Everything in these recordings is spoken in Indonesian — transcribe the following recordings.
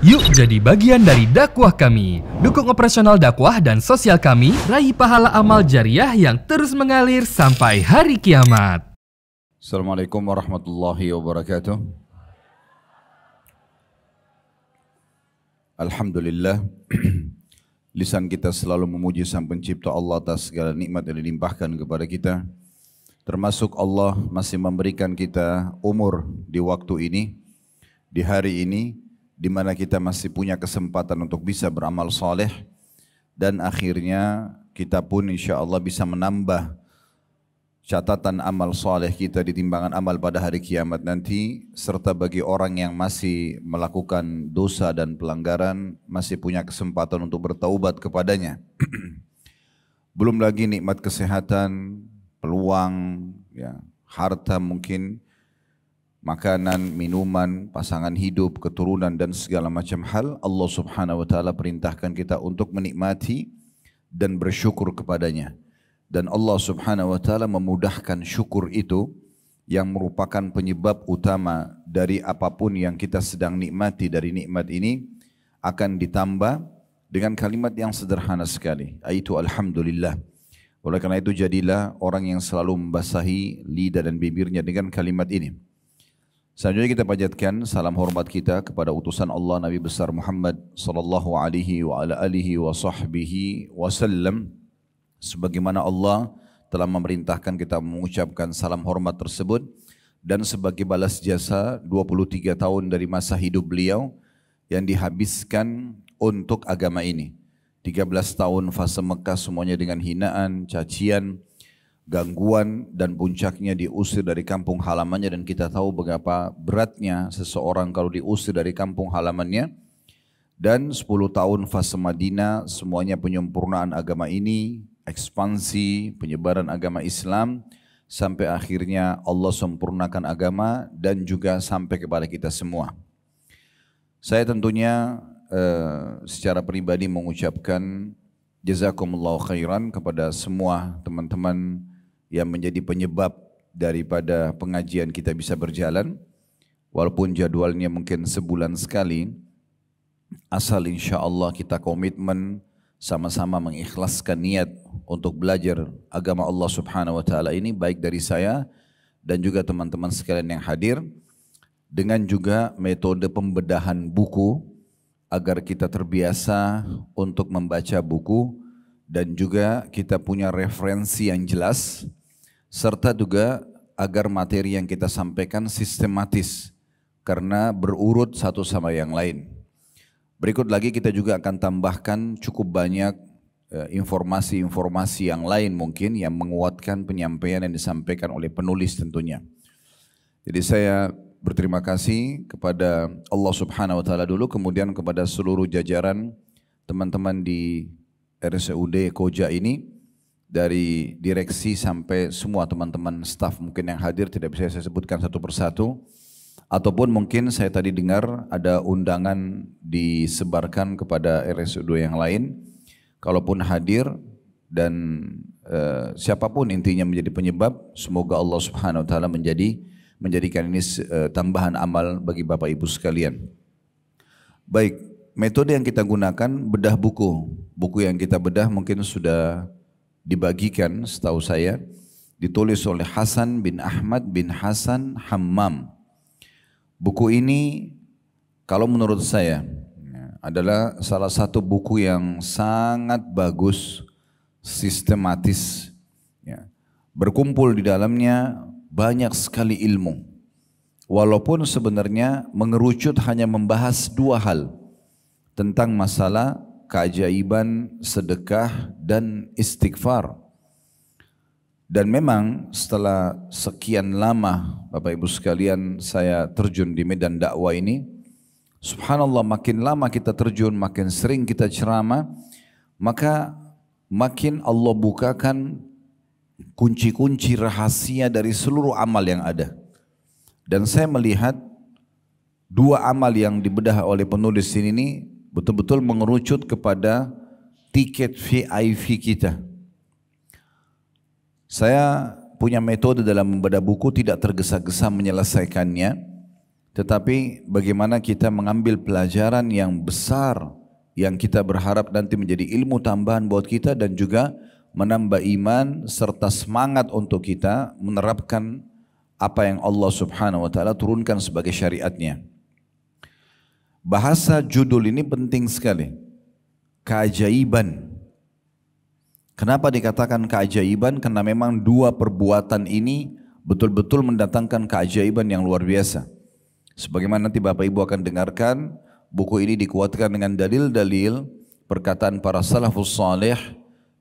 Yuk jadi bagian dari dakwah kami. Dukung operasional dakwah dan sosial kami, raih pahala amal jariah yang terus mengalir sampai hari kiamat. Assalamualaikum warahmatullahi wabarakatuh. Alhamdulillah, lisan kita selalu memuji Sang Pencipta Allah atas segala nikmat yang dilimpahkan kepada kita. Termasuk Allah masih memberikan kita umur di waktu ini, di hari ini, di mana kita masih punya kesempatan untuk bisa beramal soleh dan akhirnya kita pun insya Allah bisa menambah catatan amal soleh kita di timbangan amal pada hari kiamat nanti serta bagi orang yang masih melakukan dosa dan pelanggaran masih punya kesempatan untuk bertaubat kepadanya belum lagi nikmat kesehatan peluang ya harta mungkin makanan, minuman, pasangan hidup, keturunan dan segala macam hal, Allah Subhanahu wa taala perintahkan kita untuk menikmati dan bersyukur kepadanya. Dan Allah Subhanahu wa taala memudahkan syukur itu yang merupakan penyebab utama dari apapun yang kita sedang nikmati dari nikmat ini akan ditambah dengan kalimat yang sederhana sekali, yaitu alhamdulillah. Oleh karena itu jadilah orang yang selalu membasahi lidah dan bibirnya dengan kalimat ini. Selanjutnya kita panjatkan salam hormat kita kepada utusan Allah Nabi besar Muhammad sallallahu alaihi wa ala alihi wa sahbihi wasallam sebagaimana Allah telah memerintahkan kita mengucapkan salam hormat tersebut dan sebagai balas jasa 23 tahun dari masa hidup beliau yang dihabiskan untuk agama ini. 13 tahun fase Mekah semuanya dengan hinaan, cacian, gangguan dan puncaknya diusir dari kampung halamannya dan kita tahu berapa beratnya seseorang kalau diusir dari kampung halamannya dan 10 tahun fase Madinah semuanya penyempurnaan agama ini ekspansi penyebaran agama Islam sampai akhirnya Allah sempurnakan agama dan juga sampai kepada kita semua saya tentunya eh, secara pribadi mengucapkan jazakumullah khairan kepada semua teman-teman yang menjadi penyebab daripada pengajian kita bisa berjalan. Walaupun jadwalnya mungkin sebulan sekali, asal insya Allah kita komitmen sama-sama mengikhlaskan niat untuk belajar agama Allah subhanahu wa ta'ala ini baik dari saya dan juga teman-teman sekalian yang hadir dengan juga metode pembedahan buku agar kita terbiasa untuk membaca buku dan juga kita punya referensi yang jelas serta juga agar materi yang kita sampaikan sistematis karena berurut satu sama yang lain. Berikut lagi kita juga akan tambahkan cukup banyak eh, informasi-informasi yang lain mungkin yang menguatkan penyampaian yang disampaikan oleh penulis tentunya. Jadi saya berterima kasih kepada Allah Subhanahu wa taala dulu kemudian kepada seluruh jajaran teman-teman di RSUD Koja ini dari direksi sampai semua teman-teman staff mungkin yang hadir tidak bisa saya sebutkan satu persatu ataupun mungkin saya tadi dengar ada undangan disebarkan kepada RSUD yang lain kalaupun hadir dan e, siapapun intinya menjadi penyebab semoga Allah Subhanahu wa taala menjadi menjadikan ini e, tambahan amal bagi Bapak Ibu sekalian baik metode yang kita gunakan bedah buku buku yang kita bedah mungkin sudah dibagikan setahu saya ditulis oleh Hasan bin Ahmad bin Hasan Hammam. Buku ini kalau menurut saya adalah salah satu buku yang sangat bagus, sistematis. Ya. Berkumpul di dalamnya banyak sekali ilmu. Walaupun sebenarnya mengerucut hanya membahas dua hal tentang masalah keajaiban, sedekah, dan istighfar. Dan memang setelah sekian lama Bapak Ibu sekalian saya terjun di medan dakwah ini, subhanallah makin lama kita terjun, makin sering kita ceramah, maka makin Allah bukakan kunci-kunci rahasia dari seluruh amal yang ada. Dan saya melihat dua amal yang dibedah oleh penulis ini betul-betul mengerucut kepada tiket VIP kita. Saya punya metode dalam membaca buku tidak tergesa-gesa menyelesaikannya, tetapi bagaimana kita mengambil pelajaran yang besar yang kita berharap nanti menjadi ilmu tambahan buat kita dan juga menambah iman serta semangat untuk kita menerapkan apa yang Allah Subhanahu wa taala turunkan sebagai syariatnya. Bahasa judul ini penting sekali. Keajaiban. Kenapa dikatakan keajaiban? Karena memang dua perbuatan ini betul-betul mendatangkan keajaiban yang luar biasa. Sebagaimana nanti Bapak Ibu akan dengarkan, buku ini dikuatkan dengan dalil-dalil perkataan para salafus salih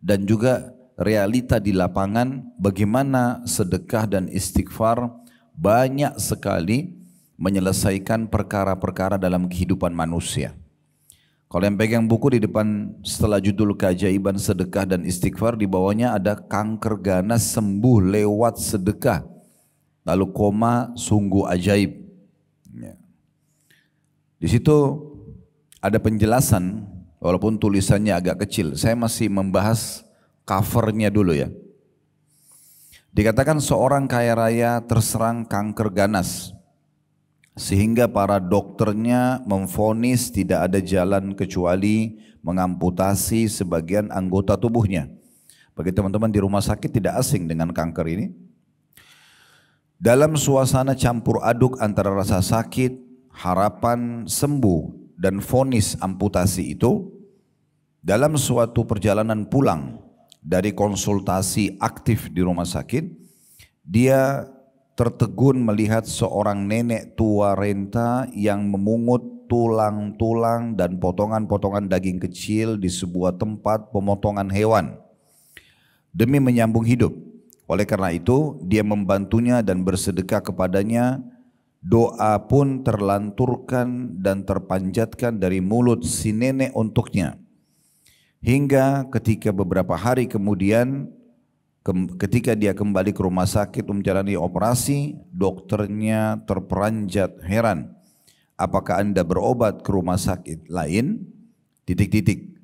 dan juga realita di lapangan bagaimana sedekah dan istighfar banyak sekali menyelesaikan perkara-perkara dalam kehidupan manusia. Kalau yang pegang buku di depan setelah judul keajaiban sedekah dan istighfar di bawahnya ada kanker ganas sembuh lewat sedekah. Lalu koma sungguh ajaib. Ya. Di situ ada penjelasan walaupun tulisannya agak kecil. Saya masih membahas covernya dulu ya. Dikatakan seorang kaya raya terserang kanker ganas sehingga para dokternya memfonis tidak ada jalan kecuali mengamputasi sebagian anggota tubuhnya. Bagi teman-teman di rumah sakit tidak asing dengan kanker ini. Dalam suasana campur aduk antara rasa sakit, harapan sembuh dan fonis amputasi itu, dalam suatu perjalanan pulang dari konsultasi aktif di rumah sakit, dia tertegun melihat seorang nenek tua renta yang memungut tulang-tulang dan potongan-potongan daging kecil di sebuah tempat pemotongan hewan demi menyambung hidup. Oleh karena itu, dia membantunya dan bersedekah kepadanya. Doa pun terlanturkan dan terpanjatkan dari mulut si nenek untuknya. Hingga ketika beberapa hari kemudian ketika dia kembali ke rumah sakit menjalani operasi, dokternya terperanjat heran. Apakah Anda berobat ke rumah sakit lain? Titik-titik.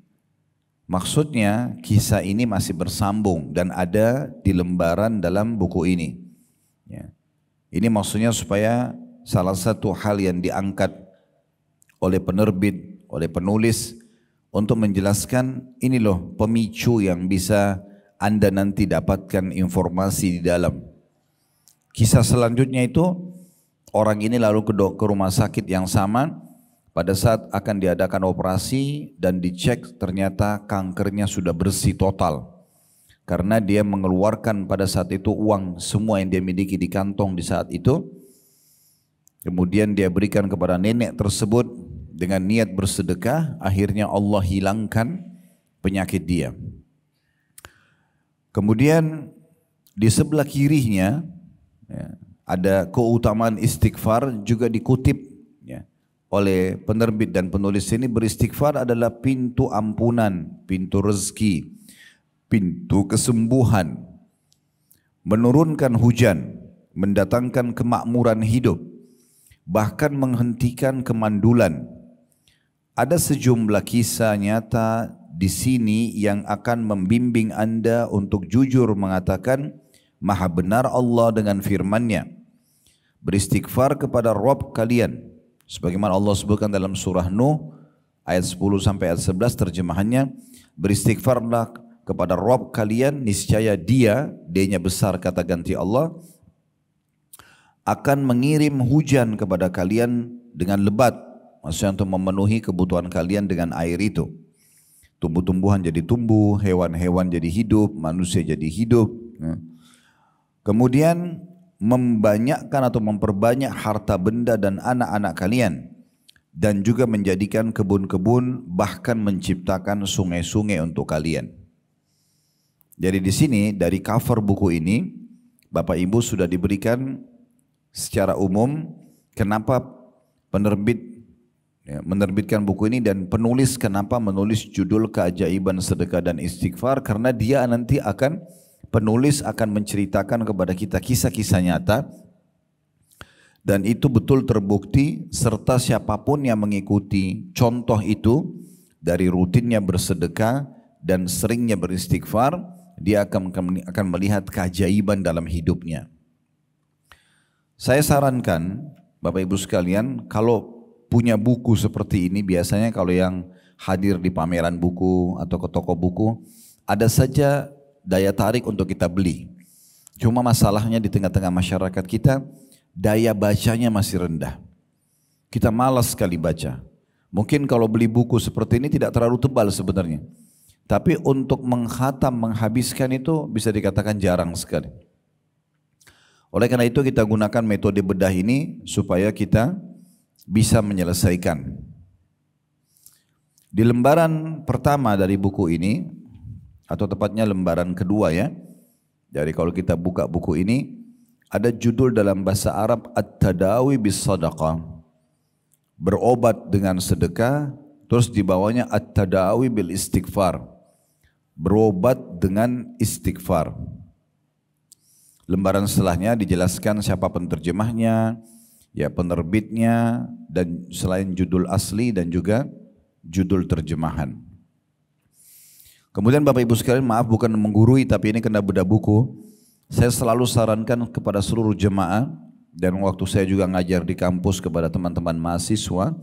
Maksudnya kisah ini masih bersambung dan ada di lembaran dalam buku ini. Ya. Ini maksudnya supaya salah satu hal yang diangkat oleh penerbit, oleh penulis untuk menjelaskan ini loh pemicu yang bisa anda nanti dapatkan informasi di dalam. Kisah selanjutnya itu orang ini lalu ke, ke rumah sakit yang sama pada saat akan diadakan operasi dan dicek ternyata kankernya sudah bersih total. Karena dia mengeluarkan pada saat itu uang semua yang dia miliki di kantong di saat itu. Kemudian dia berikan kepada nenek tersebut dengan niat bersedekah, akhirnya Allah hilangkan penyakit dia. Kemudian di sebelah kirinya ya, ada keutamaan istighfar juga dikutip ya, oleh penerbit dan penulis ini beristighfar adalah pintu ampunan, pintu rezeki, pintu kesembuhan, menurunkan hujan, mendatangkan kemakmuran hidup, bahkan menghentikan kemandulan. Ada sejumlah kisah nyata di sini yang akan membimbing Anda untuk jujur mengatakan Maha benar Allah dengan firman-Nya. Beristighfar kepada Rabb kalian. Sebagaimana Allah sebutkan dalam surah Nuh ayat 10 sampai ayat 11 terjemahannya, beristighfarlah kepada Rabb kalian niscaya Dia, D-nya besar kata ganti Allah akan mengirim hujan kepada kalian dengan lebat maksudnya untuk memenuhi kebutuhan kalian dengan air itu. Tumbuh-tumbuhan jadi tumbuh, hewan-hewan jadi hidup, manusia jadi hidup. Ya. Kemudian membanyakkan atau memperbanyak harta benda dan anak-anak kalian dan juga menjadikan kebun-kebun bahkan menciptakan sungai-sungai untuk kalian. Jadi di sini dari cover buku ini Bapak Ibu sudah diberikan secara umum kenapa penerbit ya, menerbitkan buku ini dan penulis kenapa menulis judul keajaiban sedekah dan istighfar karena dia nanti akan penulis akan menceritakan kepada kita kisah-kisah nyata dan itu betul terbukti serta siapapun yang mengikuti contoh itu dari rutinnya bersedekah dan seringnya beristighfar dia akan akan melihat keajaiban dalam hidupnya. Saya sarankan Bapak Ibu sekalian kalau punya buku seperti ini biasanya kalau yang hadir di pameran buku atau ke toko buku ada saja daya tarik untuk kita beli. Cuma masalahnya di tengah-tengah masyarakat kita daya bacanya masih rendah. Kita malas sekali baca. Mungkin kalau beli buku seperti ini tidak terlalu tebal sebenarnya. Tapi untuk menghatam, menghabiskan itu bisa dikatakan jarang sekali. Oleh karena itu kita gunakan metode bedah ini supaya kita bisa menyelesaikan. Di lembaran pertama dari buku ini, atau tepatnya lembaran kedua ya, dari kalau kita buka buku ini, ada judul dalam bahasa Arab At-Tadawi bis Sadaqah. Berobat dengan sedekah, terus di bawahnya At-Tadawi bil Istighfar. Berobat dengan istighfar. Lembaran setelahnya dijelaskan siapa penterjemahnya, ya penerbitnya dan selain judul asli dan juga judul terjemahan. Kemudian Bapak Ibu sekalian maaf bukan menggurui tapi ini kena beda buku. Saya selalu sarankan kepada seluruh jemaah dan waktu saya juga ngajar di kampus kepada teman-teman mahasiswa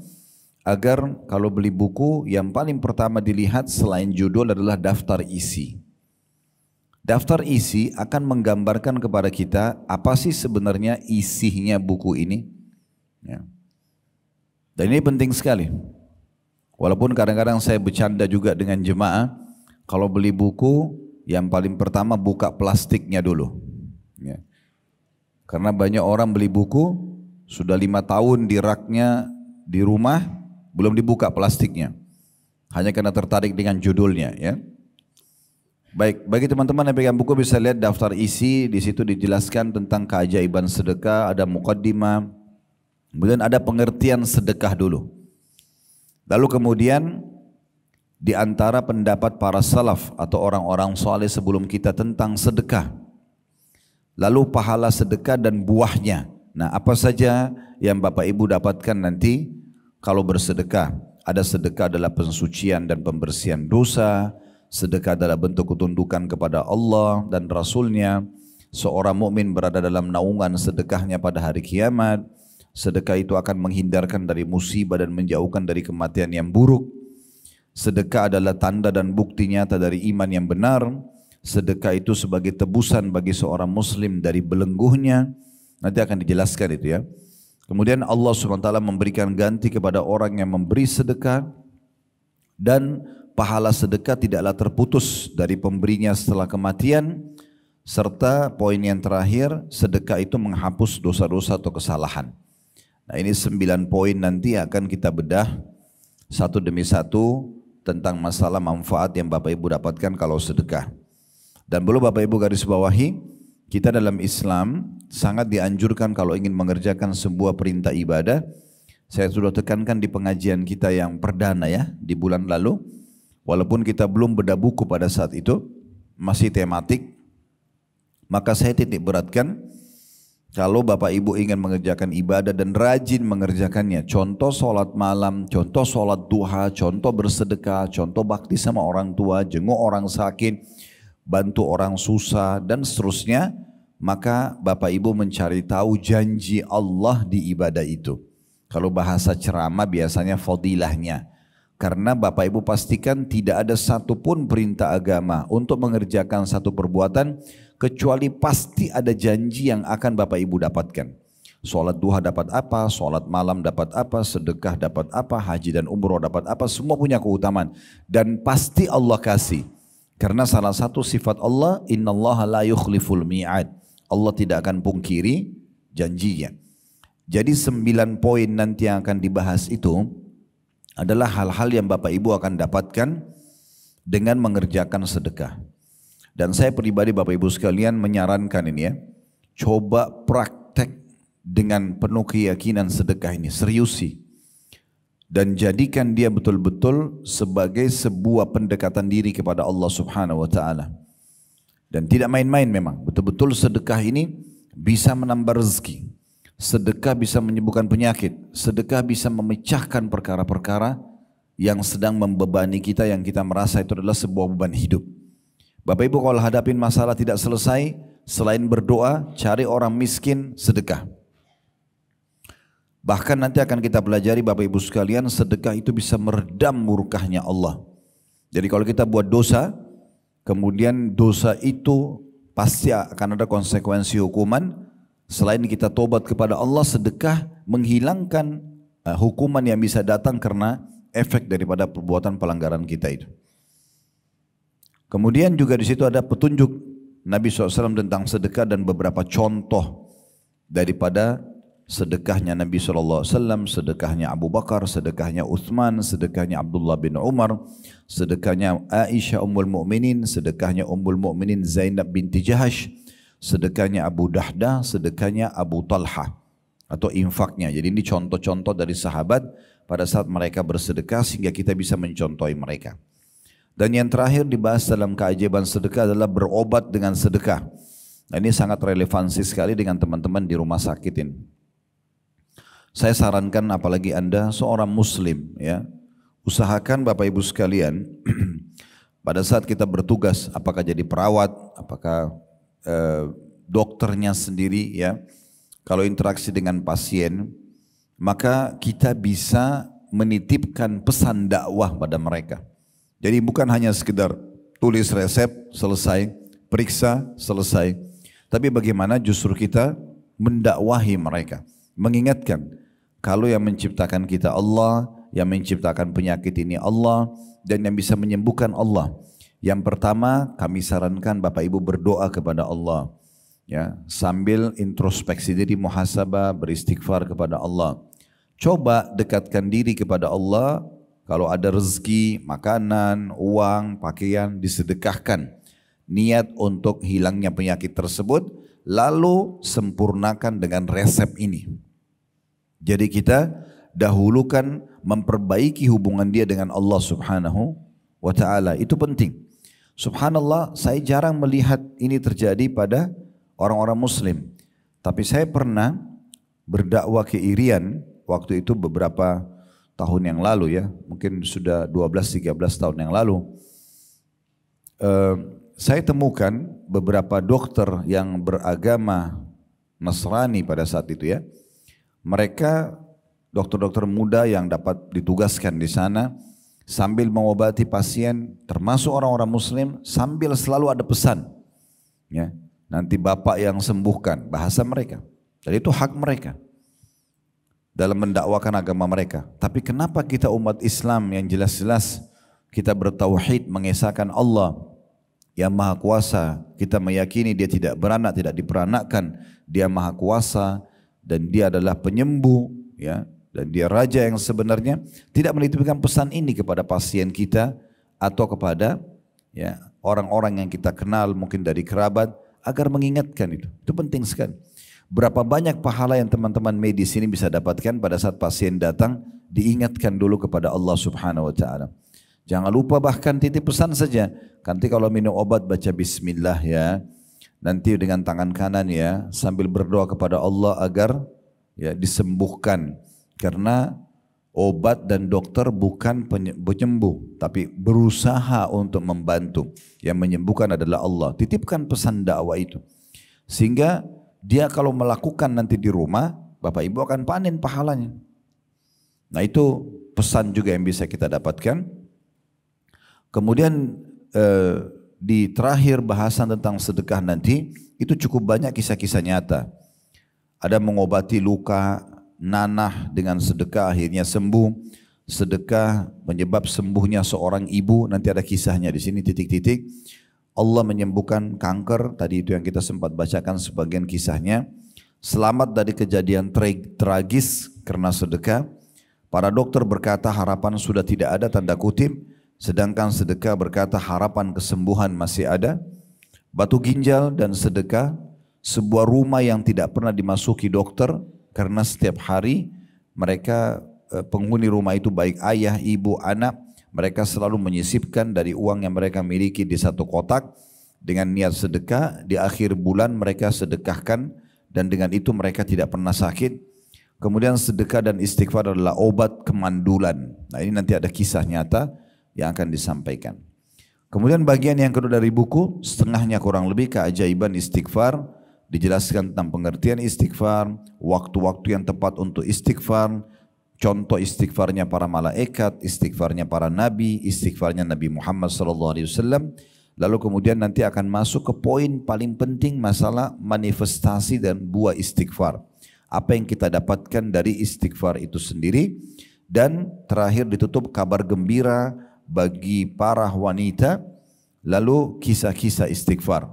agar kalau beli buku yang paling pertama dilihat selain judul adalah daftar isi. Daftar isi akan menggambarkan kepada kita apa sih sebenarnya isinya buku ini Ya. Dan ini penting sekali. Walaupun kadang-kadang saya bercanda juga dengan jemaah, kalau beli buku yang paling pertama buka plastiknya dulu. Ya. Karena banyak orang beli buku sudah lima tahun di raknya di rumah belum dibuka plastiknya. Hanya karena tertarik dengan judulnya ya. Baik, bagi teman-teman yang pegang buku bisa lihat daftar isi di situ dijelaskan tentang keajaiban sedekah, ada mukaddimah, Kemudian ada pengertian sedekah dulu. Lalu kemudian di antara pendapat para salaf atau orang-orang soleh sebelum kita tentang sedekah. Lalu pahala sedekah dan buahnya. Nah apa saja yang Bapak Ibu dapatkan nanti kalau bersedekah. Ada sedekah adalah pensucian dan pembersihan dosa. Sedekah adalah bentuk ketundukan kepada Allah dan Rasulnya. Seorang mukmin berada dalam naungan sedekahnya pada hari kiamat. Sedekah itu akan menghindarkan dari musibah dan menjauhkan dari kematian yang buruk. Sedekah adalah tanda dan bukti nyata dari iman yang benar. Sedekah itu sebagai tebusan bagi seorang muslim dari belengguhnya. Nanti akan dijelaskan itu ya. Kemudian Allah SWT memberikan ganti kepada orang yang memberi sedekah dan pahala sedekah tidaklah terputus dari pemberinya setelah kematian serta poin yang terakhir sedekah itu menghapus dosa-dosa atau kesalahan. Nah ini sembilan poin nanti akan kita bedah satu demi satu tentang masalah manfaat yang Bapak Ibu dapatkan kalau sedekah. Dan belum Bapak Ibu garis bawahi, kita dalam Islam sangat dianjurkan kalau ingin mengerjakan sebuah perintah ibadah. Saya sudah tekankan di pengajian kita yang perdana ya, di bulan lalu. Walaupun kita belum bedah buku pada saat itu, masih tematik. Maka saya titik beratkan, kalau Bapak Ibu ingin mengerjakan ibadah dan rajin mengerjakannya, contoh sholat malam, contoh sholat duha, contoh bersedekah, contoh bakti sama orang tua, jenguk orang sakit, bantu orang susah, dan seterusnya, maka Bapak Ibu mencari tahu janji Allah di ibadah itu. Kalau bahasa ceramah biasanya fadilahnya. Karena Bapak Ibu pastikan tidak ada satupun perintah agama untuk mengerjakan satu perbuatan Kecuali pasti ada janji yang akan Bapak Ibu dapatkan. Sholat duha dapat apa, sholat malam dapat apa, sedekah dapat apa, haji dan umroh dapat apa, semua punya keutamaan. Dan pasti Allah kasih. Karena salah satu sifat Allah, Inna Allah la yukhliful mi'ad. Allah tidak akan pungkiri janjinya. Jadi sembilan poin nanti yang akan dibahas itu adalah hal-hal yang Bapak Ibu akan dapatkan dengan mengerjakan sedekah. Dan saya pribadi Bapak Ibu sekalian menyarankan ini ya. Coba praktek dengan penuh keyakinan sedekah ini. Seriusi. Dan jadikan dia betul-betul sebagai sebuah pendekatan diri kepada Allah subhanahu wa ta'ala. Dan tidak main-main memang. Betul-betul sedekah ini bisa menambah rezeki. Sedekah bisa menyembuhkan penyakit. Sedekah bisa memecahkan perkara-perkara yang sedang membebani kita yang kita merasa itu adalah sebuah beban hidup. Bapak Ibu kalau hadapin masalah tidak selesai, selain berdoa, cari orang miskin, sedekah. Bahkan nanti akan kita pelajari Bapak Ibu sekalian, sedekah itu bisa meredam murkahnya Allah. Jadi kalau kita buat dosa, kemudian dosa itu pasti akan ada konsekuensi hukuman. Selain kita tobat kepada Allah, sedekah menghilangkan eh, hukuman yang bisa datang karena efek daripada perbuatan pelanggaran kita itu. Kemudian juga di situ ada petunjuk Nabi SAW tentang sedekah dan beberapa contoh daripada sedekahnya Nabi SAW, sedekahnya Abu Bakar, sedekahnya Uthman, sedekahnya Abdullah bin Umar, sedekahnya Aisyah Ummul Mukminin, sedekahnya Ummul Mukminin Zainab binti Jahash, sedekahnya Abu Dahda, sedekahnya Abu Talha atau infaknya. Jadi ini contoh-contoh dari sahabat pada saat mereka bersedekah sehingga kita bisa mencontohi mereka. Dan yang terakhir dibahas dalam keajaiban sedekah adalah berobat dengan sedekah. Nah, ini sangat relevansi sekali dengan teman-teman di rumah sakitin. Saya sarankan apalagi Anda seorang muslim ya, usahakan Bapak Ibu sekalian pada saat kita bertugas apakah jadi perawat, apakah eh, dokternya sendiri ya. Kalau interaksi dengan pasien, maka kita bisa menitipkan pesan dakwah pada mereka. Jadi bukan hanya sekedar tulis resep, selesai, periksa, selesai. Tapi bagaimana justru kita mendakwahi mereka, mengingatkan kalau yang menciptakan kita Allah, yang menciptakan penyakit ini Allah dan yang bisa menyembuhkan Allah. Yang pertama, kami sarankan Bapak Ibu berdoa kepada Allah. Ya, sambil introspeksi diri muhasabah, beristighfar kepada Allah. Coba dekatkan diri kepada Allah kalau ada rezeki, makanan, uang, pakaian disedekahkan. Niat untuk hilangnya penyakit tersebut lalu sempurnakan dengan resep ini. Jadi kita dahulukan memperbaiki hubungan dia dengan Allah Subhanahu wa taala. Itu penting. Subhanallah, saya jarang melihat ini terjadi pada orang-orang muslim. Tapi saya pernah berdakwah ke Irian waktu itu beberapa tahun yang lalu ya, mungkin sudah 12-13 tahun yang lalu. eh, saya temukan beberapa dokter yang beragama Nasrani pada saat itu ya. Mereka dokter-dokter muda yang dapat ditugaskan di sana sambil mengobati pasien termasuk orang-orang muslim sambil selalu ada pesan ya nanti bapak yang sembuhkan bahasa mereka. Dan itu hak mereka dalam mendakwakan agama mereka. Tapi kenapa kita umat Islam yang jelas-jelas kita bertauhid mengesahkan Allah yang maha kuasa, kita meyakini dia tidak beranak, tidak diperanakkan, dia maha kuasa dan dia adalah penyembuh ya dan dia raja yang sebenarnya tidak menitipkan pesan ini kepada pasien kita atau kepada ya orang-orang yang kita kenal mungkin dari kerabat agar mengingatkan itu. Itu penting sekali. Berapa banyak pahala yang teman-teman medis ini bisa dapatkan pada saat pasien datang diingatkan dulu kepada Allah Subhanahu wa taala. Jangan lupa bahkan titip pesan saja. Nanti kalau minum obat baca bismillah ya. Nanti dengan tangan kanan ya sambil berdoa kepada Allah agar ya disembuhkan karena obat dan dokter bukan penyembuh tapi berusaha untuk membantu. Yang menyembuhkan adalah Allah. Titipkan pesan dakwah itu. Sehingga dia kalau melakukan nanti di rumah, Bapak Ibu akan panen pahalanya. Nah itu pesan juga yang bisa kita dapatkan. Kemudian eh, di terakhir bahasan tentang sedekah nanti, itu cukup banyak kisah-kisah nyata. Ada mengobati luka, nanah dengan sedekah akhirnya sembuh. Sedekah menyebab sembuhnya seorang ibu, nanti ada kisahnya di sini titik-titik. Allah menyembuhkan kanker, tadi itu yang kita sempat bacakan sebagian kisahnya. Selamat dari kejadian tra tragis karena sedekah. Para dokter berkata harapan sudah tidak ada tanda kutip, sedangkan sedekah berkata harapan kesembuhan masih ada. Batu ginjal dan sedekah, sebuah rumah yang tidak pernah dimasuki dokter karena setiap hari mereka eh, penghuni rumah itu baik ayah, ibu, anak mereka selalu menyisipkan dari uang yang mereka miliki di satu kotak dengan niat sedekah. Di akhir bulan mereka sedekahkan dan dengan itu mereka tidak pernah sakit. Kemudian sedekah dan istighfar adalah obat kemandulan. Nah ini nanti ada kisah nyata yang akan disampaikan. Kemudian bagian yang kedua dari buku, setengahnya kurang lebih keajaiban istighfar, dijelaskan tentang pengertian istighfar, waktu-waktu yang tepat untuk istighfar, contoh istighfarnya para malaikat, istighfarnya para nabi, istighfarnya Nabi Muhammad SAW. Lalu kemudian nanti akan masuk ke poin paling penting masalah manifestasi dan buah istighfar. Apa yang kita dapatkan dari istighfar itu sendiri dan terakhir ditutup kabar gembira bagi para wanita lalu kisah-kisah istighfar.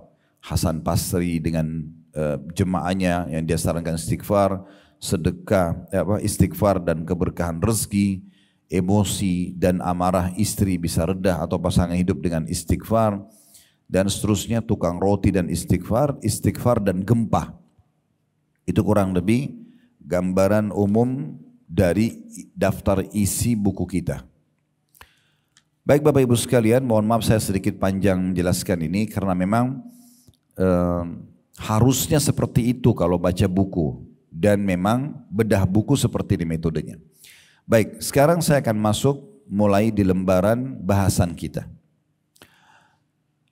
Hasan Pasri dengan uh, jemaahnya yang dia sarankan istighfar, sedekah, ya apa, istighfar dan keberkahan rezeki, emosi dan amarah istri bisa redah atau pasangan hidup dengan istighfar, dan seterusnya tukang roti dan istighfar, istighfar dan gempa. Itu kurang lebih gambaran umum dari daftar isi buku kita. Baik Bapak Ibu sekalian, mohon maaf saya sedikit panjang menjelaskan ini karena memang eh, harusnya seperti itu kalau baca buku dan memang bedah buku seperti ini metodenya. Baik, sekarang saya akan masuk mulai di lembaran bahasan kita.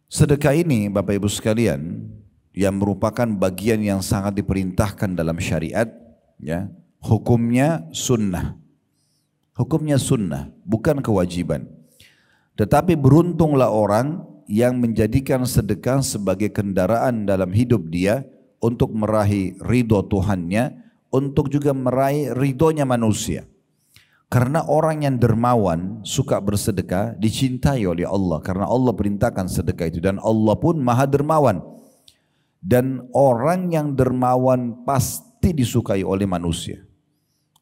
Sedekah ini Bapak Ibu sekalian yang merupakan bagian yang sangat diperintahkan dalam syariat ya, hukumnya sunnah. Hukumnya sunnah, bukan kewajiban. Tetapi beruntunglah orang yang menjadikan sedekah sebagai kendaraan dalam hidup dia untuk meraih ridho Tuhannya, untuk juga meraih ridhonya manusia. Karena orang yang dermawan suka bersedekah dicintai oleh Allah karena Allah perintahkan sedekah itu dan Allah pun maha dermawan. Dan orang yang dermawan pasti disukai oleh manusia.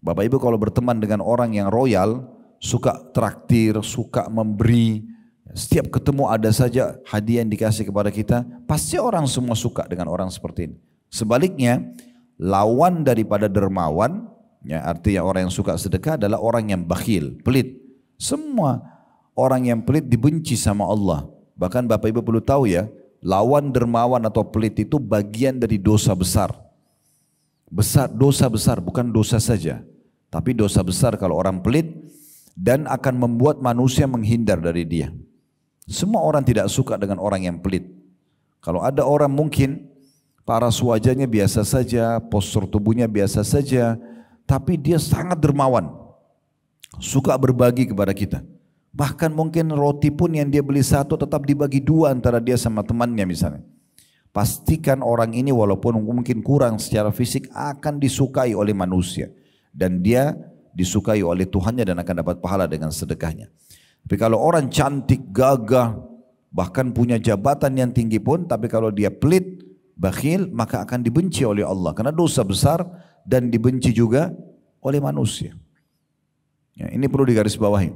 Bapak Ibu kalau berteman dengan orang yang royal suka traktir, suka memberi, setiap ketemu ada saja hadiah yang dikasih kepada kita, pasti orang semua suka dengan orang seperti ini. Sebaliknya, lawan daripada dermawan, ya artinya orang yang suka sedekah adalah orang yang bakhil, pelit. Semua orang yang pelit dibenci sama Allah. Bahkan Bapak Ibu perlu tahu ya, lawan dermawan atau pelit itu bagian dari dosa besar. Besar dosa besar bukan dosa saja, tapi dosa besar kalau orang pelit dan akan membuat manusia menghindar dari dia. Semua orang tidak suka dengan orang yang pelit. Kalau ada orang mungkin para wajahnya biasa saja, postur tubuhnya biasa saja, tapi dia sangat dermawan. Suka berbagi kepada kita. Bahkan mungkin roti pun yang dia beli satu tetap dibagi dua antara dia sama temannya misalnya. Pastikan orang ini walaupun mungkin kurang secara fisik akan disukai oleh manusia. Dan dia disukai oleh Tuhannya dan akan dapat pahala dengan sedekahnya. Tapi kalau orang cantik, gagah, bahkan punya jabatan yang tinggi pun, tapi kalau dia pelit, bakhil, maka akan dibenci oleh Allah. Karena dosa besar dan dibenci juga oleh manusia. Ya, ini perlu digarisbawahi.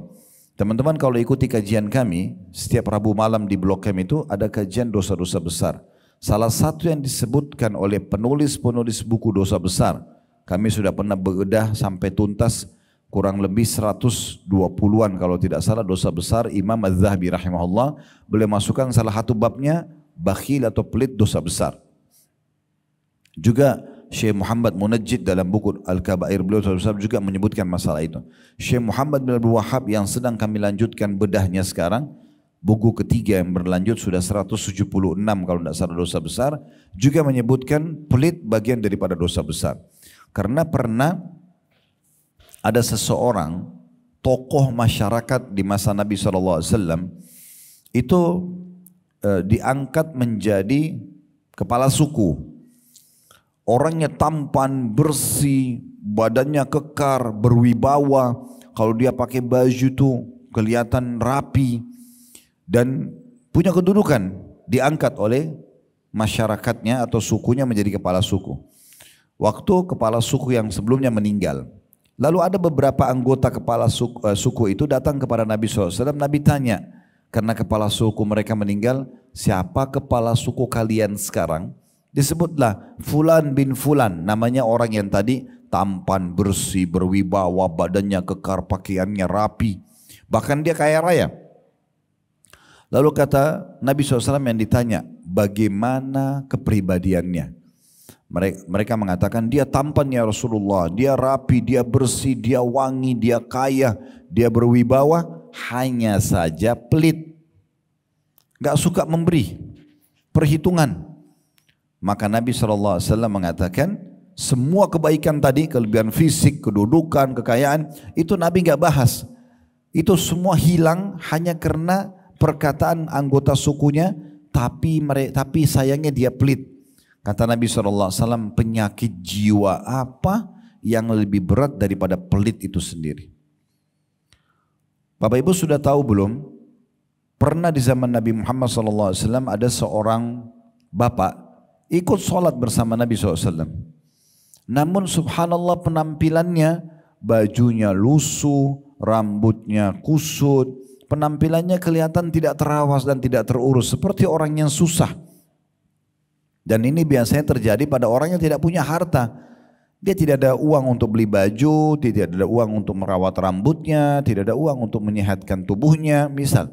Teman-teman kalau ikuti kajian kami, setiap Rabu malam di Blok M itu ada kajian dosa-dosa besar. Salah satu yang disebutkan oleh penulis-penulis buku dosa besar, kami sudah pernah begedah sampai tuntas kurang lebih 120-an kalau tidak salah dosa besar Imam Az-Zahabi rahimahullah boleh masukkan salah satu babnya bakhil atau pelit dosa besar. Juga Syekh Muhammad Munajjid dalam buku Al-Kabair beliau juga menyebutkan masalah itu. Syekh Muhammad bin Abdul Wahab yang sedang kami lanjutkan bedahnya sekarang buku ketiga yang berlanjut sudah 176 kalau tidak salah dosa besar juga menyebutkan pelit bagian daripada dosa besar. Karena pernah ada seseorang tokoh masyarakat di masa Nabi SAW itu e, diangkat menjadi kepala suku. Orangnya tampan, bersih, badannya kekar, berwibawa. Kalau dia pakai baju tuh kelihatan rapi dan punya kedudukan diangkat oleh masyarakatnya atau sukunya menjadi kepala suku. Waktu kepala suku yang sebelumnya meninggal, Lalu ada beberapa anggota kepala suku, uh, suku itu datang kepada Nabi SAW. Nabi tanya, karena kepala suku mereka meninggal, siapa kepala suku kalian sekarang? Disebutlah Fulan bin Fulan, namanya orang yang tadi tampan, bersih, berwibawa, badannya kekar, pakaiannya rapi. Bahkan dia kaya raya. Lalu kata Nabi SAW yang ditanya, bagaimana kepribadiannya? Mereka mengatakan dia tampan ya Rasulullah, dia rapi, dia bersih, dia wangi, dia kaya, dia berwibawa, hanya saja pelit. Gak suka memberi, perhitungan. Maka Nabi SAW mengatakan, semua kebaikan tadi, kelebihan fisik, kedudukan, kekayaan, itu Nabi gak bahas. Itu semua hilang hanya karena perkataan anggota sukunya, tapi, tapi sayangnya dia pelit Kata Nabi SAW, penyakit jiwa apa yang lebih berat daripada pelit itu sendiri? Bapak Ibu sudah tahu belum? Pernah di zaman Nabi Muhammad SAW ada seorang bapak ikut sholat bersama Nabi SAW. Namun subhanallah penampilannya, bajunya lusuh, rambutnya kusut, penampilannya kelihatan tidak terawas dan tidak terurus. Seperti orang yang susah. Dan ini biasanya terjadi pada orang yang tidak punya harta. Dia tidak ada uang untuk beli baju, tidak ada uang untuk merawat rambutnya, tidak ada uang untuk menyehatkan tubuhnya, misal.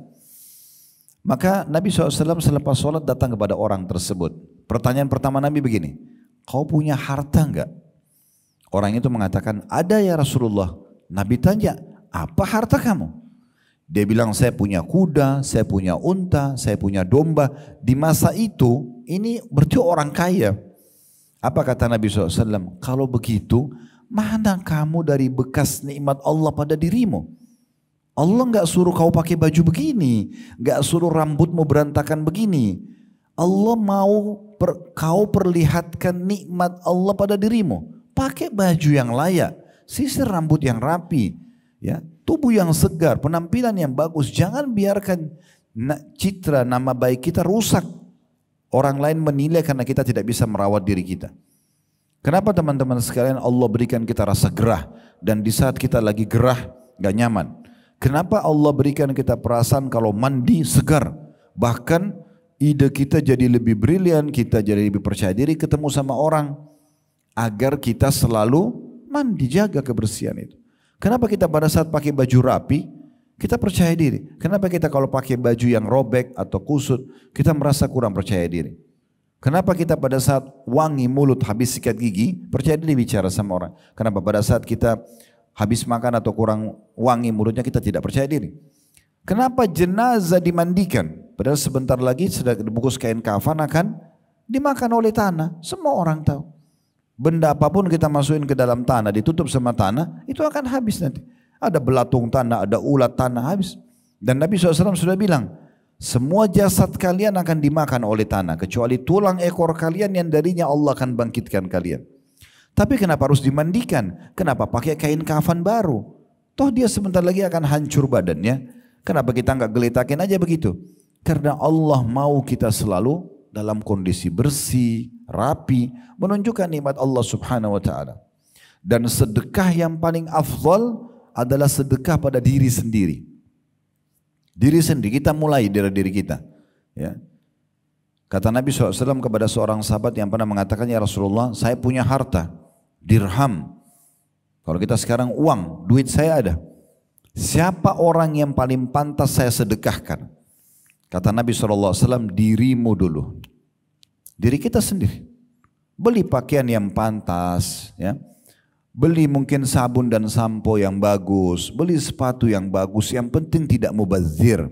Maka Nabi SAW selepas sholat datang kepada orang tersebut. Pertanyaan pertama Nabi begini, kau punya harta enggak? Orang itu mengatakan, ada ya Rasulullah. Nabi tanya, apa harta kamu? Dia bilang saya punya kuda, saya punya unta, saya punya domba. Di masa itu ini berarti orang kaya. Apa kata Nabi SAW? Kalau begitu mana kamu dari bekas nikmat Allah pada dirimu? Allah nggak suruh kau pakai baju begini, nggak suruh rambutmu berantakan begini. Allah mau per, kau perlihatkan nikmat Allah pada dirimu. Pakai baju yang layak, sisir rambut yang rapi, ya tubuh yang segar, penampilan yang bagus. Jangan biarkan citra nama baik kita rusak. Orang lain menilai karena kita tidak bisa merawat diri kita. Kenapa teman-teman sekalian Allah berikan kita rasa gerah dan di saat kita lagi gerah gak nyaman. Kenapa Allah berikan kita perasaan kalau mandi segar. Bahkan ide kita jadi lebih brilian, kita jadi lebih percaya diri ketemu sama orang. Agar kita selalu mandi jaga kebersihan itu. Kenapa kita pada saat pakai baju rapi, kita percaya diri? Kenapa kita kalau pakai baju yang robek atau kusut, kita merasa kurang percaya diri? Kenapa kita pada saat wangi mulut habis sikat gigi, percaya diri bicara sama orang? Kenapa pada saat kita habis makan atau kurang wangi mulutnya kita tidak percaya diri? Kenapa jenazah dimandikan? Padahal sebentar lagi sudah dibungkus kain kafan akan dimakan oleh tanah. Semua orang tahu. Benda apapun kita masukin ke dalam tanah, ditutup sama tanah, itu akan habis nanti. Ada belatung tanah, ada ulat tanah, habis. Dan Nabi SAW sudah bilang, semua jasad kalian akan dimakan oleh tanah, kecuali tulang ekor kalian yang darinya Allah akan bangkitkan kalian. Tapi kenapa harus dimandikan? Kenapa pakai kain kafan baru? Toh dia sebentar lagi akan hancur badannya. Kenapa kita nggak geletakin aja begitu? Karena Allah mau kita selalu dalam kondisi bersih, rapi, menunjukkan nikmat Allah Subhanahu wa taala. Dan sedekah yang paling afdol adalah sedekah pada diri sendiri. Diri sendiri kita mulai dari diri kita, ya. Kata Nabi SAW kepada seorang sahabat yang pernah mengatakan, Ya Rasulullah, saya punya harta, dirham. Kalau kita sekarang uang, duit saya ada. Siapa orang yang paling pantas saya sedekahkan? Kata Nabi SAW, dirimu dulu. Diri kita sendiri. Beli pakaian yang pantas, ya. Beli mungkin sabun dan sampo yang bagus, beli sepatu yang bagus, yang penting tidak mubazir,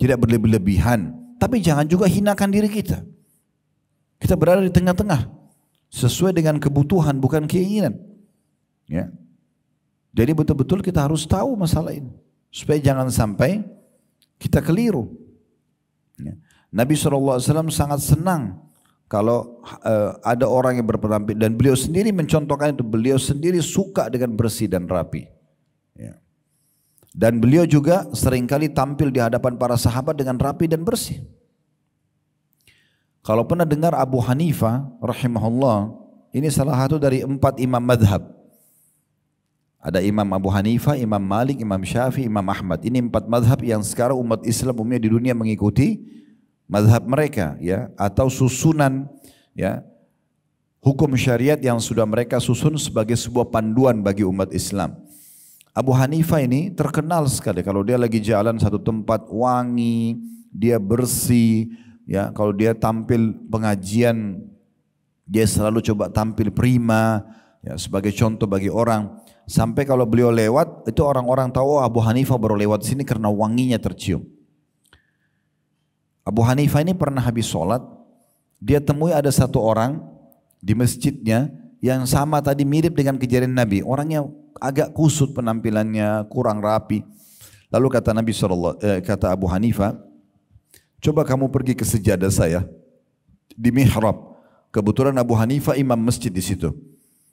tidak berlebih-lebihan. Tapi jangan juga hinakan diri kita. Kita berada di tengah-tengah sesuai dengan kebutuhan bukan keinginan. Ya. Jadi betul-betul kita harus tahu masalah ini supaya jangan sampai kita keliru. Ya. Nabi SAW sangat senang kalau uh, ada orang yang berpenampil dan beliau sendiri mencontohkan itu beliau sendiri suka dengan bersih dan rapi ya. dan beliau juga seringkali tampil di hadapan para sahabat dengan rapi dan bersih kalau pernah dengar Abu Hanifah rahimahullah ini salah satu dari empat imam madhab ada Imam Abu Hanifah, Imam Malik, Imam Syafi'i, Imam Ahmad. Ini empat madhab yang sekarang umat Islam umumnya di dunia mengikuti mazhab mereka ya atau susunan ya hukum syariat yang sudah mereka susun sebagai sebuah panduan bagi umat Islam. Abu Hanifah ini terkenal sekali kalau dia lagi jalan satu tempat wangi, dia bersih, ya kalau dia tampil pengajian dia selalu coba tampil prima ya sebagai contoh bagi orang sampai kalau beliau lewat itu orang-orang tahu oh, Abu Hanifah baru lewat sini karena wanginya tercium. Abu Hanifah ini pernah habis sholat, dia temui ada satu orang di masjidnya yang sama tadi mirip dengan kejadian Nabi. Orangnya agak kusut penampilannya, kurang rapi. Lalu kata Nabi SAW, eh, kata Abu Hanifah, coba kamu pergi ke sejadah saya di mihrab. Kebetulan Abu Hanifah imam masjid di situ.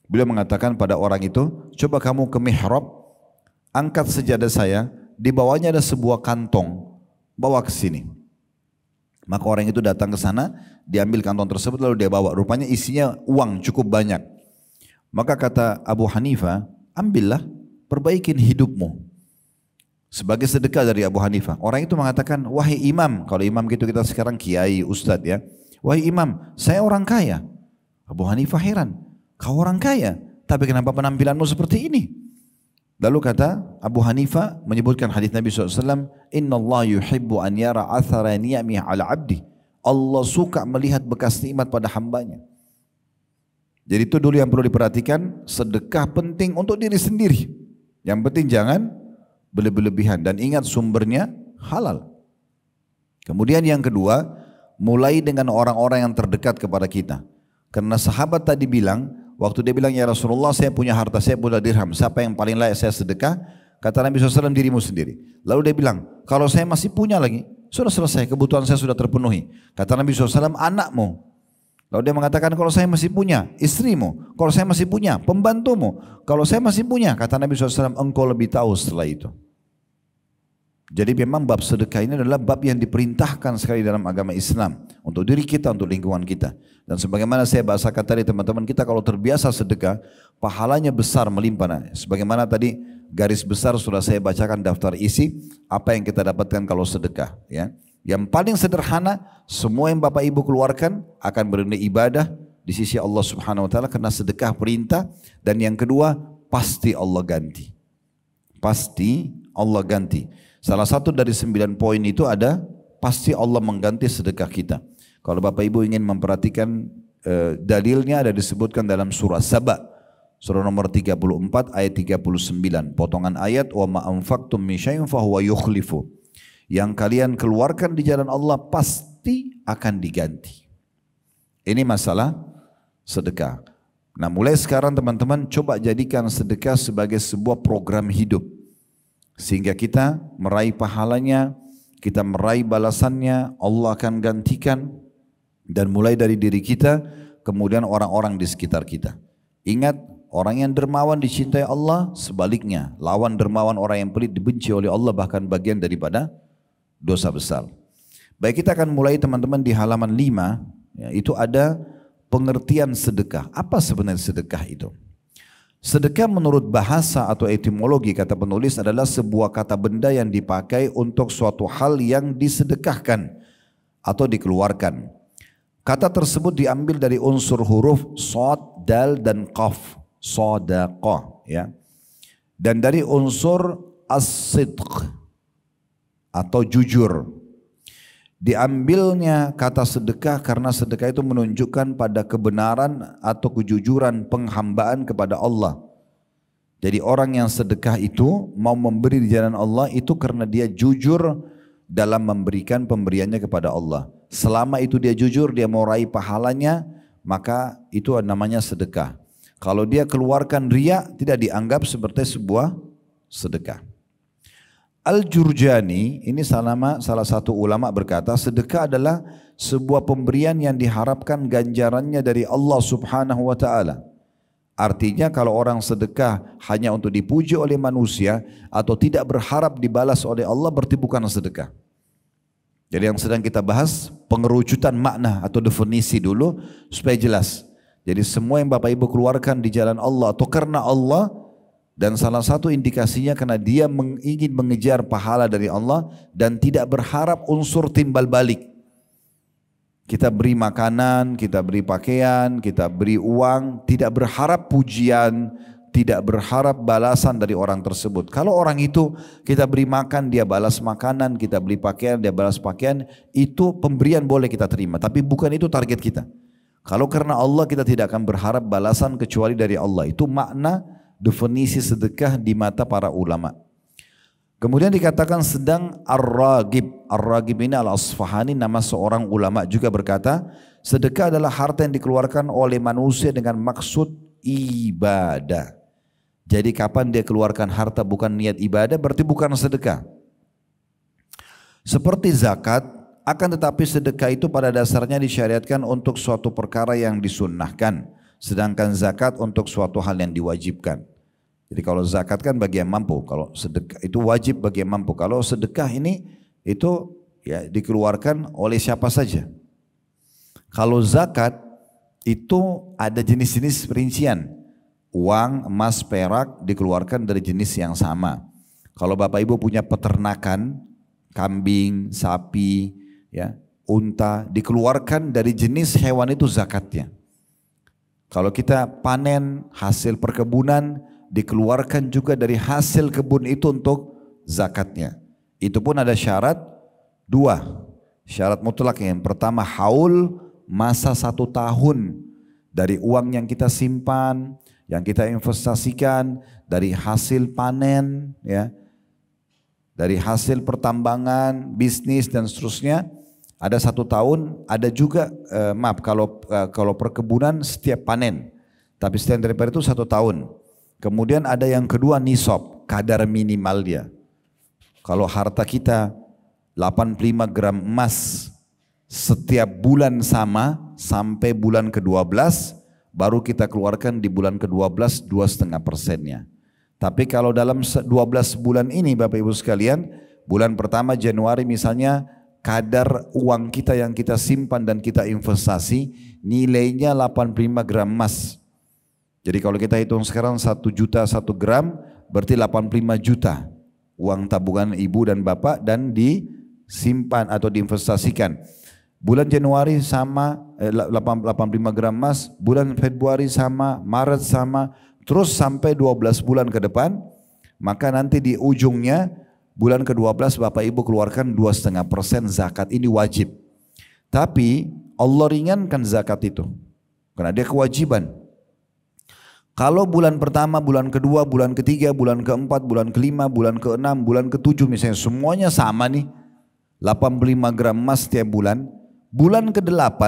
Beliau mengatakan pada orang itu, coba kamu ke mihrab, angkat sejadah saya, di bawahnya ada sebuah kantong, bawa ke sini. Maka orang itu datang ke sana, diambil kantong tersebut lalu dia bawa. Rupanya isinya uang cukup banyak. Maka kata Abu Hanifah, ambillah, perbaikin hidupmu. Sebagai sedekah dari Abu Hanifah. Orang itu mengatakan, wahai imam, kalau imam gitu kita sekarang kiai, ustadz ya. Wahai imam, saya orang kaya. Abu Hanifah heran, kau orang kaya, tapi kenapa penampilanmu seperti ini? Lalu kata Abu Hanifa, menyebutkan hadis Nabi SAW, Inna Allah yuhibbu an yara athara ni'mih ala abdi. Allah suka melihat bekas nikmat pada hambanya. Jadi itu dulu yang perlu diperhatikan, sedekah penting untuk diri sendiri. Yang penting jangan berlebihan dan ingat sumbernya halal. Kemudian yang kedua, mulai dengan orang-orang yang terdekat kepada kita. Karena sahabat tadi bilang, Waktu dia bilang, ya Rasulullah saya punya harta, saya punya dirham. Siapa yang paling layak saya sedekah? Kata Nabi SAW dirimu sendiri. Lalu dia bilang, kalau saya masih punya lagi, sudah selesai, kebutuhan saya sudah terpenuhi. Kata Nabi SAW, anakmu. Lalu dia mengatakan, kalau saya masih punya, istrimu. Kalau saya masih punya, pembantumu. Kalau saya masih punya, kata Nabi SAW, engkau lebih tahu setelah itu. Jadi memang bab sedekah ini adalah bab yang diperintahkan sekali dalam agama Islam untuk diri kita, untuk lingkungan kita. Dan sebagaimana saya bahasakan tadi teman-teman kita kalau terbiasa sedekah, pahalanya besar melimpah. Nah, sebagaimana tadi garis besar sudah saya bacakan daftar isi apa yang kita dapatkan kalau sedekah, ya. Yang paling sederhana, semua yang Bapak Ibu keluarkan akan bernilai ibadah di sisi Allah Subhanahu wa taala karena sedekah perintah dan yang kedua pasti Allah ganti. Pasti Allah ganti. Salah satu dari sembilan poin itu ada pasti Allah mengganti sedekah kita. Kalau Bapak Ibu ingin memperhatikan e, dalilnya ada disebutkan dalam surah Saba. Surah nomor 34 ayat 39. Potongan ayat wa ma anfaqtum min syai'in fahuwa yukhlifu. Yang kalian keluarkan di jalan Allah pasti akan diganti. Ini masalah sedekah. Nah mulai sekarang teman-teman coba jadikan sedekah sebagai sebuah program hidup. Sehingga kita meraih pahalanya, kita meraih balasannya, Allah akan gantikan dan mulai dari diri kita, kemudian orang-orang di sekitar kita. Ingat, orang yang dermawan dicintai Allah, sebaliknya lawan dermawan orang yang pelit dibenci oleh Allah bahkan bagian daripada dosa besar. Baik kita akan mulai teman-teman di halaman 5, ya, itu ada pengertian sedekah. Apa sebenarnya sedekah itu? Sedekah menurut bahasa atau etimologi kata penulis adalah sebuah kata benda yang dipakai untuk suatu hal yang disedekahkan atau dikeluarkan. Kata tersebut diambil dari unsur huruf sod, dal dan qaf, sodakoh ya. Dan dari unsur as atau jujur Diambilnya kata sedekah karena sedekah itu menunjukkan pada kebenaran atau kejujuran penghambaan kepada Allah. Jadi orang yang sedekah itu mau memberi di jalan Allah itu karena dia jujur dalam memberikan pemberiannya kepada Allah. Selama itu dia jujur, dia mau raih pahalanya, maka itu namanya sedekah. Kalau dia keluarkan riak, tidak dianggap seperti sebuah sedekah. Al-Jurjani ini salama, salah satu ulama berkata sedekah adalah sebuah pemberian yang diharapkan ganjarannya dari Allah subhanahu wa ta'ala. Artinya kalau orang sedekah hanya untuk dipuji oleh manusia atau tidak berharap dibalas oleh Allah berarti bukan sedekah. Jadi yang sedang kita bahas pengerucutan makna atau definisi dulu supaya jelas. Jadi semua yang Bapak Ibu keluarkan di jalan Allah atau karena Allah dan salah satu indikasinya karena dia ingin mengejar pahala dari Allah dan tidak berharap unsur timbal balik. Kita beri makanan, kita beri pakaian, kita beri uang, tidak berharap pujian, tidak berharap balasan dari orang tersebut. Kalau orang itu kita beri makan, dia balas makanan, kita beri pakaian, dia balas pakaian, itu pemberian boleh kita terima, tapi bukan itu target kita. Kalau karena Allah kita tidak akan berharap balasan kecuali dari Allah, itu makna definisi sedekah di mata para ulama. Kemudian dikatakan sedang Ar-Ragib. Ar-Ragib ini Al-Asfahani nama seorang ulama juga berkata, sedekah adalah harta yang dikeluarkan oleh manusia dengan maksud ibadah. Jadi kapan dia keluarkan harta bukan niat ibadah berarti bukan sedekah. Seperti zakat, akan tetapi sedekah itu pada dasarnya disyariatkan untuk suatu perkara yang disunnahkan. Sedangkan zakat untuk suatu hal yang diwajibkan. Jadi kalau zakat kan bagi yang mampu, kalau sedekah itu wajib bagi yang mampu. Kalau sedekah ini itu ya dikeluarkan oleh siapa saja. Kalau zakat itu ada jenis-jenis perincian. Uang, emas, perak dikeluarkan dari jenis yang sama. Kalau Bapak Ibu punya peternakan, kambing, sapi, ya, unta dikeluarkan dari jenis hewan itu zakatnya. Kalau kita panen hasil perkebunan dikeluarkan juga dari hasil kebun itu untuk zakatnya. Itu pun ada syarat dua. Syarat mutlak yang pertama haul masa satu tahun dari uang yang kita simpan, yang kita investasikan, dari hasil panen, ya, dari hasil pertambangan, bisnis dan seterusnya. Ada satu tahun, ada juga eh, maaf kalau eh, kalau perkebunan setiap panen, tapi setiap daripada itu satu tahun. Kemudian ada yang kedua nisab, kadar minimal dia. Kalau harta kita 85 gram emas setiap bulan sama sampai bulan ke-12 baru kita keluarkan di bulan ke-12 2,5 persennya. Tapi kalau dalam 12 bulan ini Bapak Ibu sekalian, bulan pertama Januari misalnya kadar uang kita yang kita simpan dan kita investasi nilainya 85 gram emas. Jadi kalau kita hitung sekarang 1 juta 1 gram berarti 85 juta uang tabungan ibu dan bapak dan disimpan atau diinvestasikan. Bulan Januari sama eh, 85 gram emas, bulan Februari sama, Maret sama, terus sampai 12 bulan ke depan, maka nanti di ujungnya bulan ke-12 Bapak Ibu keluarkan 2,5% zakat ini wajib. Tapi Allah ringankan zakat itu. Karena dia kewajiban. Kalau bulan pertama, bulan kedua, bulan ketiga, bulan keempat, bulan kelima, bulan keenam, bulan ketujuh misalnya semuanya sama nih. 85 gram emas setiap bulan. Bulan ke-8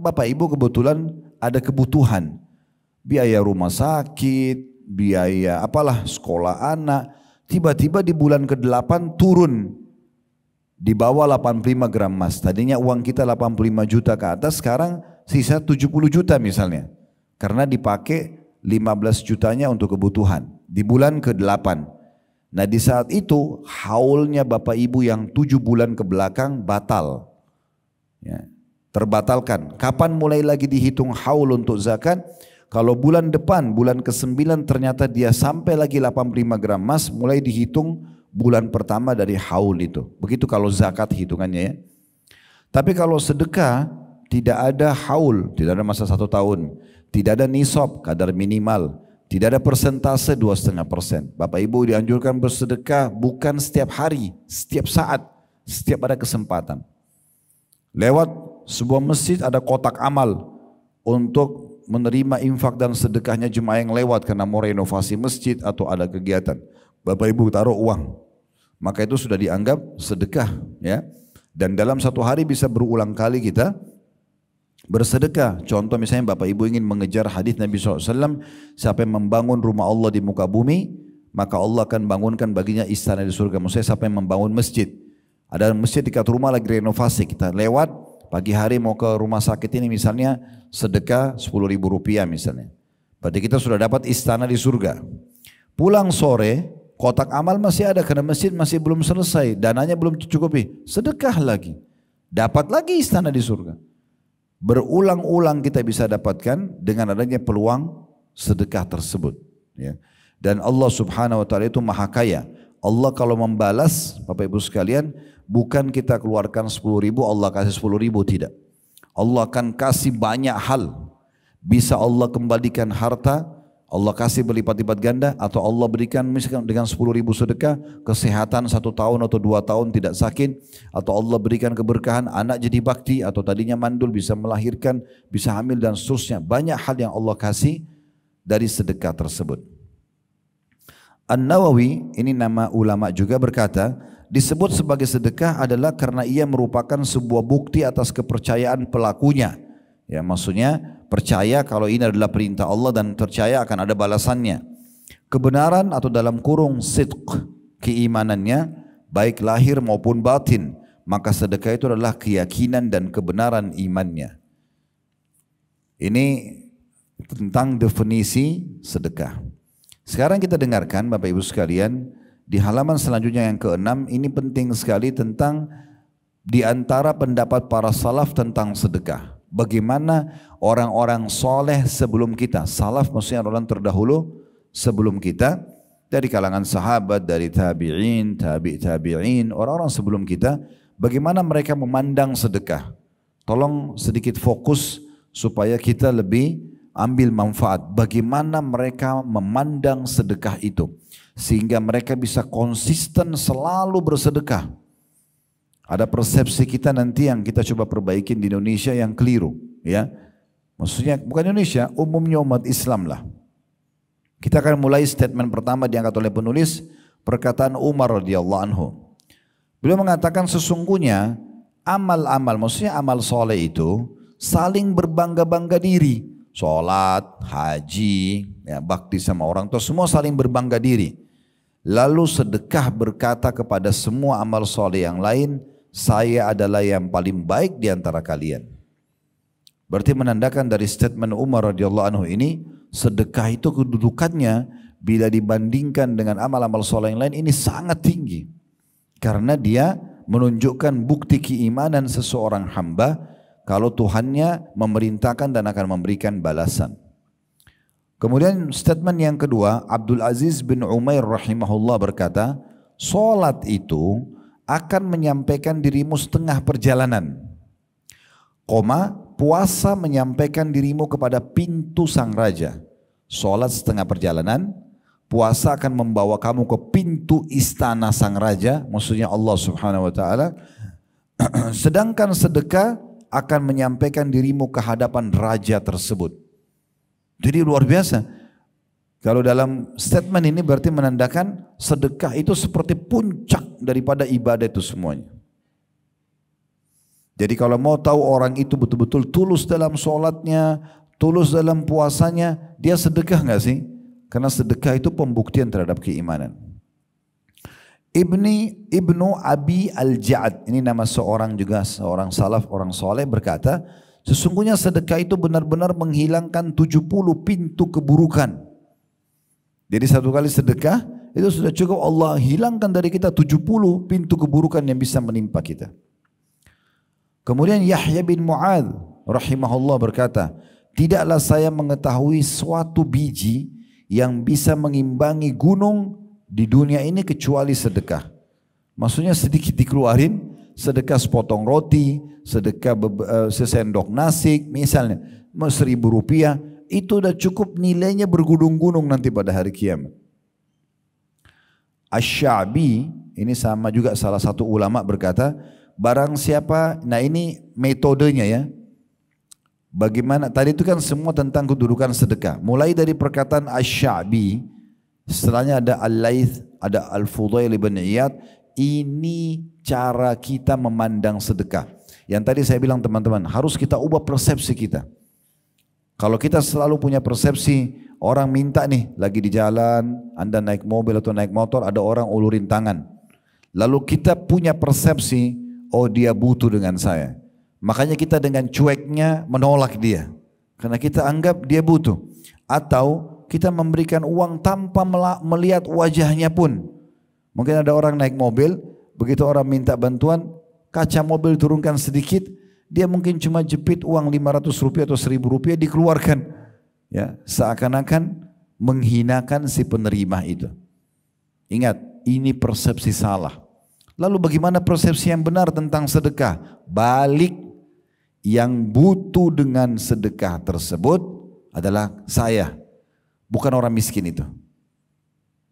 Bapak Ibu kebetulan ada kebutuhan. Biaya rumah sakit, biaya apalah sekolah anak. Tiba-tiba di bulan ke-8 turun di bawah 85 gram emas. Tadinya uang kita 85 juta ke atas, sekarang sisa 70 juta misalnya. Karena dipakai 15 jutanya untuk kebutuhan di bulan ke-8. Nah di saat itu haulnya Bapak Ibu yang tujuh bulan ke belakang batal. Ya, terbatalkan. Kapan mulai lagi dihitung haul untuk zakat? Kalau bulan depan, bulan ke-9 ternyata dia sampai lagi 85 gram emas, mulai dihitung bulan pertama dari haul itu. Begitu kalau zakat hitungannya ya. Tapi kalau sedekah tidak ada haul, tidak ada masa satu tahun. Tidak ada nisab, kadar minimal. Tidak ada persentase 2,5 persen. Bapak Ibu dianjurkan bersedekah bukan setiap hari, setiap saat, setiap ada kesempatan. Lewat sebuah masjid ada kotak amal untuk menerima infak dan sedekahnya jemaah yang lewat karena mau renovasi masjid atau ada kegiatan. Bapak Ibu taruh uang. Maka itu sudah dianggap sedekah ya. Dan dalam satu hari bisa berulang kali kita Bersedekah, contoh misalnya Bapak Ibu ingin mengejar hadis Nabi SAW, siapa yang membangun rumah Allah di muka bumi, maka Allah akan bangunkan baginya istana di surga. Maksudnya siapa yang membangun masjid. Ada masjid di dekat rumah lagi renovasi, kita lewat, pagi hari mau ke rumah sakit ini misalnya, sedekah 10 ribu rupiah misalnya. Berarti kita sudah dapat istana di surga. Pulang sore, kotak amal masih ada karena masjid masih belum selesai, dananya belum cukupi, sedekah lagi. Dapat lagi istana di surga berulang-ulang kita bisa dapatkan dengan adanya peluang sedekah tersebut. Ya. Dan Allah subhanahu wa ta'ala itu maha kaya. Allah kalau membalas, Bapak Ibu sekalian, bukan kita keluarkan 10 ribu, Allah kasih 10 ribu, tidak. Allah akan kasih banyak hal. Bisa Allah kembalikan harta, Allah kasih berlipat-lipat ganda atau Allah berikan misalkan dengan 10 ribu sedekah kesehatan satu tahun atau dua tahun tidak sakit atau Allah berikan keberkahan anak jadi bakti atau tadinya mandul bisa melahirkan bisa hamil dan seterusnya banyak hal yang Allah kasih dari sedekah tersebut An-Nawawi ini nama ulama juga berkata disebut sebagai sedekah adalah karena ia merupakan sebuah bukti atas kepercayaan pelakunya ya maksudnya percaya kalau ini adalah perintah Allah dan percaya akan ada balasannya. Kebenaran atau dalam kurung sidq keimanannya baik lahir maupun batin maka sedekah itu adalah keyakinan dan kebenaran imannya. Ini tentang definisi sedekah. Sekarang kita dengarkan Bapak Ibu sekalian di halaman selanjutnya yang keenam ini penting sekali tentang di antara pendapat para salaf tentang sedekah. Bagaimana orang-orang soleh sebelum kita, salaf maksudnya orang terdahulu sebelum kita, dari kalangan sahabat, dari tabi'in, tabi' tabi'in, orang-orang sebelum kita, bagaimana mereka memandang sedekah. Tolong sedikit fokus supaya kita lebih ambil manfaat. Bagaimana mereka memandang sedekah itu. Sehingga mereka bisa konsisten selalu bersedekah. Ada persepsi kita nanti yang kita coba perbaiki di Indonesia yang keliru, ya. Maksudnya bukan Indonesia, umumnya umat Islam lah. Kita akan mulai statement pertama diangkat oleh penulis perkataan Umar radhiyallahu anhu. Beliau mengatakan sesungguhnya amal-amal, maksudnya amal soleh itu saling berbangga-bangga diri. Sholat, haji, ya, bakti sama orang tua semua saling berbangga diri. Lalu sedekah berkata kepada semua amal soleh yang lain, saya adalah yang paling baik di antara kalian. Berarti menandakan dari statement Umar radhiyallahu anhu ini sedekah itu kedudukannya bila dibandingkan dengan amal-amal soleh yang lain ini sangat tinggi. Karena dia menunjukkan bukti keimanan seseorang hamba kalau Tuhannya memerintahkan dan akan memberikan balasan. Kemudian statement yang kedua, Abdul Aziz bin Umair rahimahullah berkata, Solat itu akan menyampaikan dirimu setengah perjalanan. Koma, puasa menyampaikan dirimu kepada pintu sang raja. Sholat setengah perjalanan, puasa akan membawa kamu ke pintu istana sang raja, maksudnya Allah subhanahu wa ta'ala. Sedangkan sedekah akan menyampaikan dirimu ke hadapan raja tersebut. Jadi luar biasa. Kalau dalam statement ini berarti menandakan sedekah itu seperti puncak daripada ibadah itu semuanya. Jadi kalau mau tahu orang itu betul-betul tulus dalam sholatnya, tulus dalam puasanya, dia sedekah nggak sih? Karena sedekah itu pembuktian terhadap keimanan. Ibni Ibnu Abi Al-Ja'ad, ini nama seorang juga seorang salaf, orang soleh berkata, sesungguhnya sedekah itu benar-benar menghilangkan 70 pintu keburukan. Jadi satu kali sedekah itu sudah cukup Allah hilangkan dari kita 70 pintu keburukan yang bisa menimpa kita. Kemudian Yahya bin Mu'ad rahimahullah berkata, Tidaklah saya mengetahui suatu biji yang bisa mengimbangi gunung di dunia ini kecuali sedekah. Maksudnya sedikit dikeluarin, sedekah sepotong roti, sedekah eh, sesendok nasi misalnya, seribu rupiah, itu udah cukup nilainya bergudung-gunung nanti pada hari kiamat. Asy-Syabi ini sama juga salah satu ulama berkata, barang siapa, nah ini metodenya ya. Bagaimana tadi itu kan semua tentang kedudukan sedekah. Mulai dari perkataan Asy-Syabi, setelahnya ada Al-Laits, ada Al-Fudail bin Iyad, ini cara kita memandang sedekah. Yang tadi saya bilang teman-teman, harus kita ubah persepsi kita. Kalau kita selalu punya persepsi orang minta nih lagi di jalan, Anda naik mobil atau naik motor ada orang ulurin tangan. Lalu kita punya persepsi, oh dia butuh dengan saya. Makanya kita dengan cueknya menolak dia. Karena kita anggap dia butuh. Atau kita memberikan uang tanpa melihat wajahnya pun. Mungkin ada orang naik mobil, begitu orang minta bantuan, kaca mobil turunkan sedikit, dia mungkin cuma jepit uang 500 rupiah atau 1000 rupiah dikeluarkan. Ya, seakan-akan menghinakan si penerima itu. Ingat, ini persepsi salah. Lalu bagaimana persepsi yang benar tentang sedekah? Balik yang butuh dengan sedekah tersebut adalah saya, bukan orang miskin itu.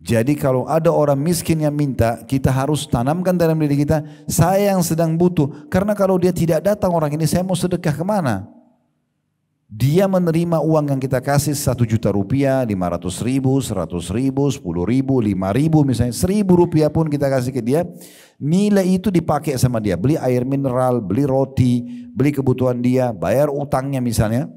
Jadi kalau ada orang miskin yang minta, kita harus tanamkan dalam diri kita, saya yang sedang butuh. Karena kalau dia tidak datang orang ini, saya mau sedekah kemana? Dia menerima uang yang kita kasih 1 juta rupiah, 500 ribu, 100 ribu, 10 ribu, 5 ribu misalnya. 1000 rupiah pun kita kasih ke dia. Nilai itu dipakai sama dia. Beli air mineral, beli roti, beli kebutuhan dia, bayar utangnya misalnya.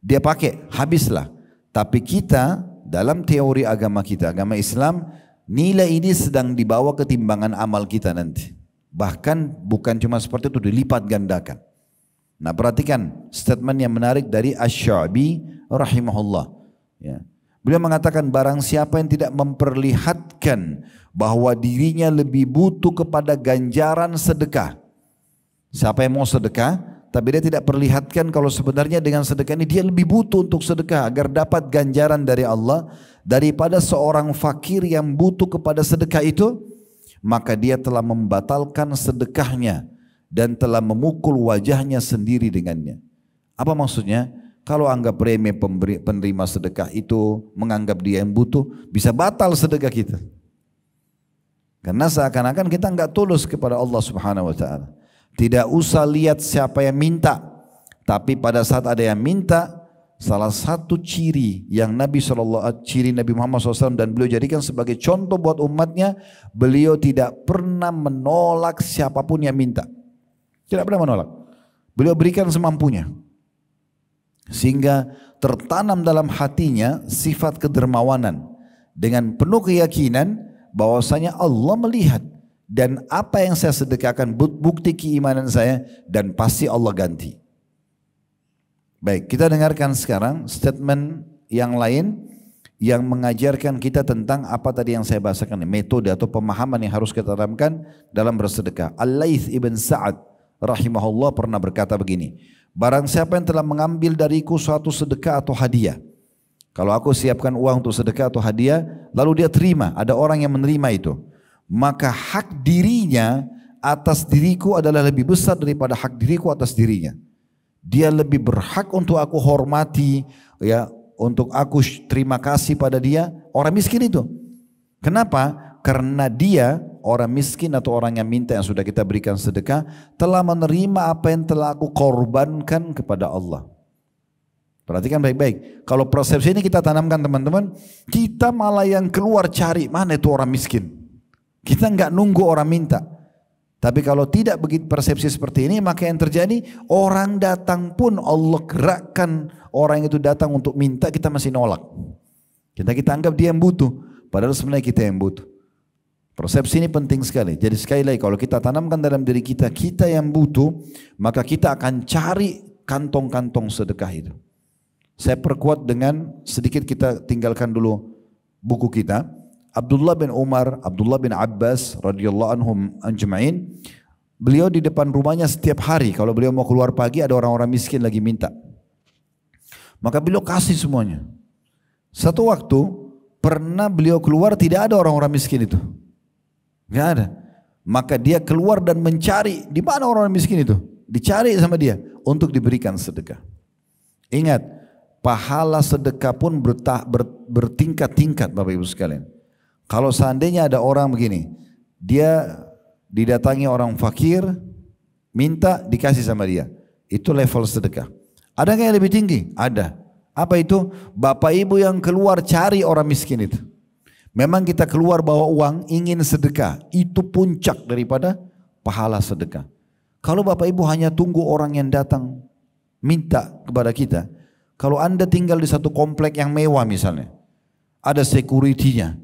Dia pakai, habislah. Tapi kita dalam teori agama kita, agama Islam, nilai ini sedang dibawa ke timbangan amal kita nanti. Bahkan bukan cuma seperti itu, dilipat gandakan. Nah perhatikan statement yang menarik dari Ash-Sha'bi rahimahullah. Ya. Beliau mengatakan barang siapa yang tidak memperlihatkan bahwa dirinya lebih butuh kepada ganjaran sedekah. Siapa yang mau sedekah, tapi dia tidak perlihatkan kalau sebenarnya dengan sedekah ini dia lebih butuh untuk sedekah agar dapat ganjaran dari Allah daripada seorang fakir yang butuh kepada sedekah itu maka dia telah membatalkan sedekahnya dan telah memukul wajahnya sendiri dengannya. Apa maksudnya? Kalau anggap remeh penerima sedekah itu menganggap dia yang butuh bisa batal sedekah kita. Karena seakan-akan kita nggak tulus kepada Allah Subhanahu wa taala. Tidak usah lihat siapa yang minta. Tapi pada saat ada yang minta, salah satu ciri yang Nabi SAW, ciri Nabi Muhammad SAW dan beliau jadikan sebagai contoh buat umatnya, beliau tidak pernah menolak siapapun yang minta. Tidak pernah menolak. Beliau berikan semampunya. Sehingga tertanam dalam hatinya sifat kedermawanan. Dengan penuh keyakinan bahwasanya Allah melihat dan apa yang saya sedekahkan bukti keimanan saya dan pasti Allah ganti. Baik, kita dengarkan sekarang statement yang lain yang mengajarkan kita tentang apa tadi yang saya bahasakan metode atau pemahaman yang harus kita tanamkan dalam bersedekah. Al-Laits ibn Sa'ad rahimahullah pernah berkata begini, barang siapa yang telah mengambil dariku suatu sedekah atau hadiah. Kalau aku siapkan uang untuk sedekah atau hadiah, lalu dia terima, ada orang yang menerima itu maka hak dirinya atas diriku adalah lebih besar daripada hak diriku atas dirinya. Dia lebih berhak untuk aku hormati, ya, untuk aku terima kasih pada dia, orang miskin itu. Kenapa? Karena dia orang miskin atau orang yang minta yang sudah kita berikan sedekah telah menerima apa yang telah aku korbankan kepada Allah. Perhatikan baik-baik. Kalau persepsi ini kita tanamkan teman-teman, kita malah yang keluar cari mana itu orang miskin. Kita nggak nunggu orang minta. Tapi kalau tidak begitu persepsi seperti ini, maka yang terjadi orang datang pun Allah gerakkan orang itu datang untuk minta kita masih nolak. Kita kita anggap dia yang butuh, padahal sebenarnya kita yang butuh. Persepsi ini penting sekali. Jadi sekali lagi kalau kita tanamkan dalam diri kita, kita yang butuh, maka kita akan cari kantong-kantong sedekah itu. Saya perkuat dengan sedikit kita tinggalkan dulu buku kita. Abdullah bin Umar, Abdullah bin Abbas radhiyallahu anhum anjumain, Beliau di depan rumahnya setiap hari kalau beliau mau keluar pagi ada orang-orang miskin lagi minta. Maka beliau kasih semuanya. Satu waktu pernah beliau keluar tidak ada orang-orang miskin itu. Tidak ada. Maka dia keluar dan mencari di mana orang-orang miskin itu. Dicari sama dia untuk diberikan sedekah. Ingat, pahala sedekah pun bertingkat-tingkat Bapak Ibu sekalian. Kalau seandainya ada orang begini, dia didatangi orang fakir, minta dikasih sama dia. Itu level sedekah. Ada yang lebih tinggi? Ada. Apa itu? Bapak ibu yang keluar cari orang miskin itu. Memang kita keluar bawa uang ingin sedekah. Itu puncak daripada pahala sedekah. Kalau bapak ibu hanya tunggu orang yang datang minta kepada kita. Kalau anda tinggal di satu komplek yang mewah misalnya. Ada sekuritinya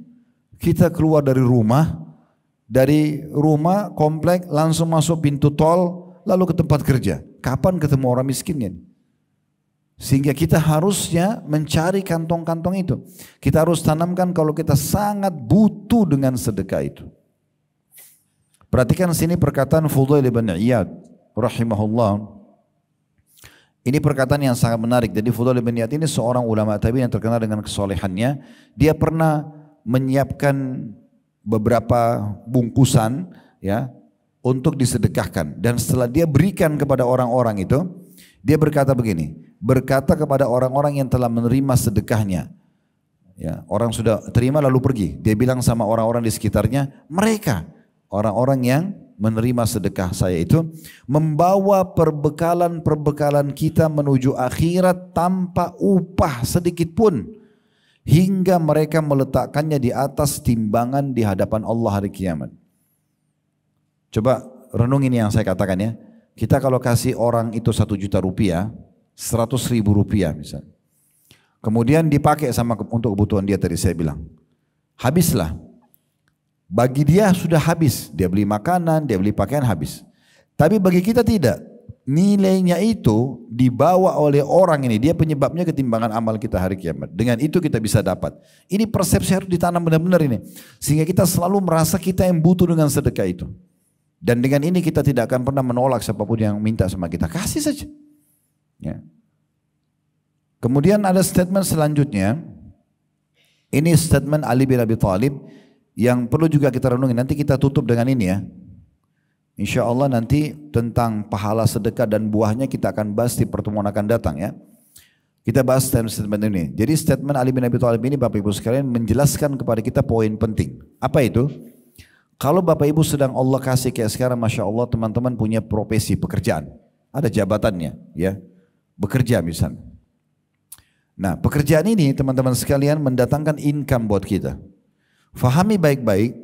kita keluar dari rumah, dari rumah komplek langsung masuk pintu tol, lalu ke tempat kerja. Kapan ketemu orang miskinnya? Sehingga kita harusnya mencari kantong-kantong itu. Kita harus tanamkan kalau kita sangat butuh dengan sedekah itu. Perhatikan sini perkataan Fudail bin Iyad rahimahullah. Ini perkataan yang sangat menarik. Jadi Fudail bin Iyad ini seorang ulama tabi'in yang terkenal dengan kesolehannya. Dia pernah menyiapkan beberapa bungkusan ya untuk disedekahkan dan setelah dia berikan kepada orang-orang itu dia berkata begini berkata kepada orang-orang yang telah menerima sedekahnya ya orang sudah terima lalu pergi dia bilang sama orang-orang di sekitarnya mereka orang-orang yang menerima sedekah saya itu membawa perbekalan-perbekalan kita menuju akhirat tanpa upah sedikit pun hingga mereka meletakkannya di atas timbangan di hadapan Allah hari kiamat. Coba ini yang saya katakan ya. Kita kalau kasih orang itu satu juta rupiah, seratus ribu rupiah misalnya. Kemudian dipakai sama untuk kebutuhan dia tadi saya bilang. Habislah. Bagi dia sudah habis. Dia beli makanan, dia beli pakaian habis. Tapi bagi kita tidak nilainya itu dibawa oleh orang ini. Dia penyebabnya ketimbangan amal kita hari kiamat. Dengan itu kita bisa dapat. Ini persepsi harus ditanam benar-benar ini. Sehingga kita selalu merasa kita yang butuh dengan sedekah itu. Dan dengan ini kita tidak akan pernah menolak siapapun yang minta sama kita. Kasih saja. Ya. Kemudian ada statement selanjutnya. Ini statement Ali bin Abi Thalib yang perlu juga kita renungi. Nanti kita tutup dengan ini ya. Insya Allah nanti tentang pahala sedekah dan buahnya kita akan bahas di pertemuan akan datang ya. Kita bahas statement ini. Jadi statement Ali bin Abi Thalib ini Bapak Ibu sekalian menjelaskan kepada kita poin penting. Apa itu? Kalau Bapak Ibu sedang Allah kasih kayak sekarang Masya Allah teman-teman punya profesi pekerjaan. Ada jabatannya ya. Bekerja misalnya. Nah pekerjaan ini teman-teman sekalian mendatangkan income buat kita. Fahami baik-baik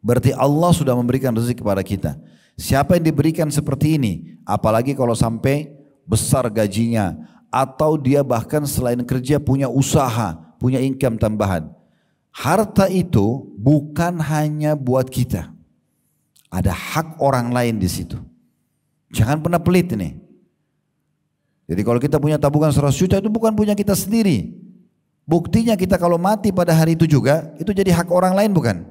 Berarti Allah sudah memberikan rezeki kepada kita. Siapa yang diberikan seperti ini, apalagi kalau sampai besar gajinya atau dia bahkan selain kerja punya usaha, punya income tambahan. Harta itu bukan hanya buat kita. Ada hak orang lain di situ. Jangan pernah pelit ini. Jadi kalau kita punya tabungan 100 juta itu bukan punya kita sendiri. Buktinya kita kalau mati pada hari itu juga, itu jadi hak orang lain bukan?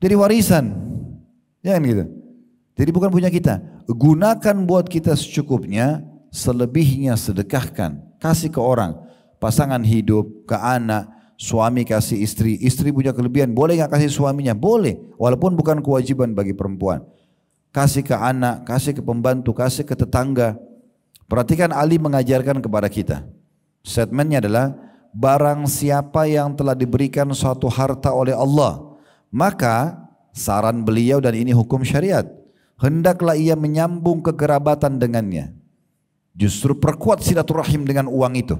Dari warisan. Jangan ya, gitu. Jadi bukan punya kita. Gunakan buat kita secukupnya, selebihnya sedekahkan. Kasih ke orang. Pasangan hidup, ke anak, suami kasih istri. Istri punya kelebihan, boleh nggak kasih suaminya? Boleh. Walaupun bukan kewajiban bagi perempuan. Kasih ke anak, kasih ke pembantu, kasih ke tetangga. Perhatikan Ali mengajarkan kepada kita. Statementnya adalah, barang siapa yang telah diberikan suatu harta oleh Allah – maka saran beliau dan ini hukum syariat. Hendaklah ia menyambung kekerabatan dengannya. Justru perkuat silaturahim dengan uang itu.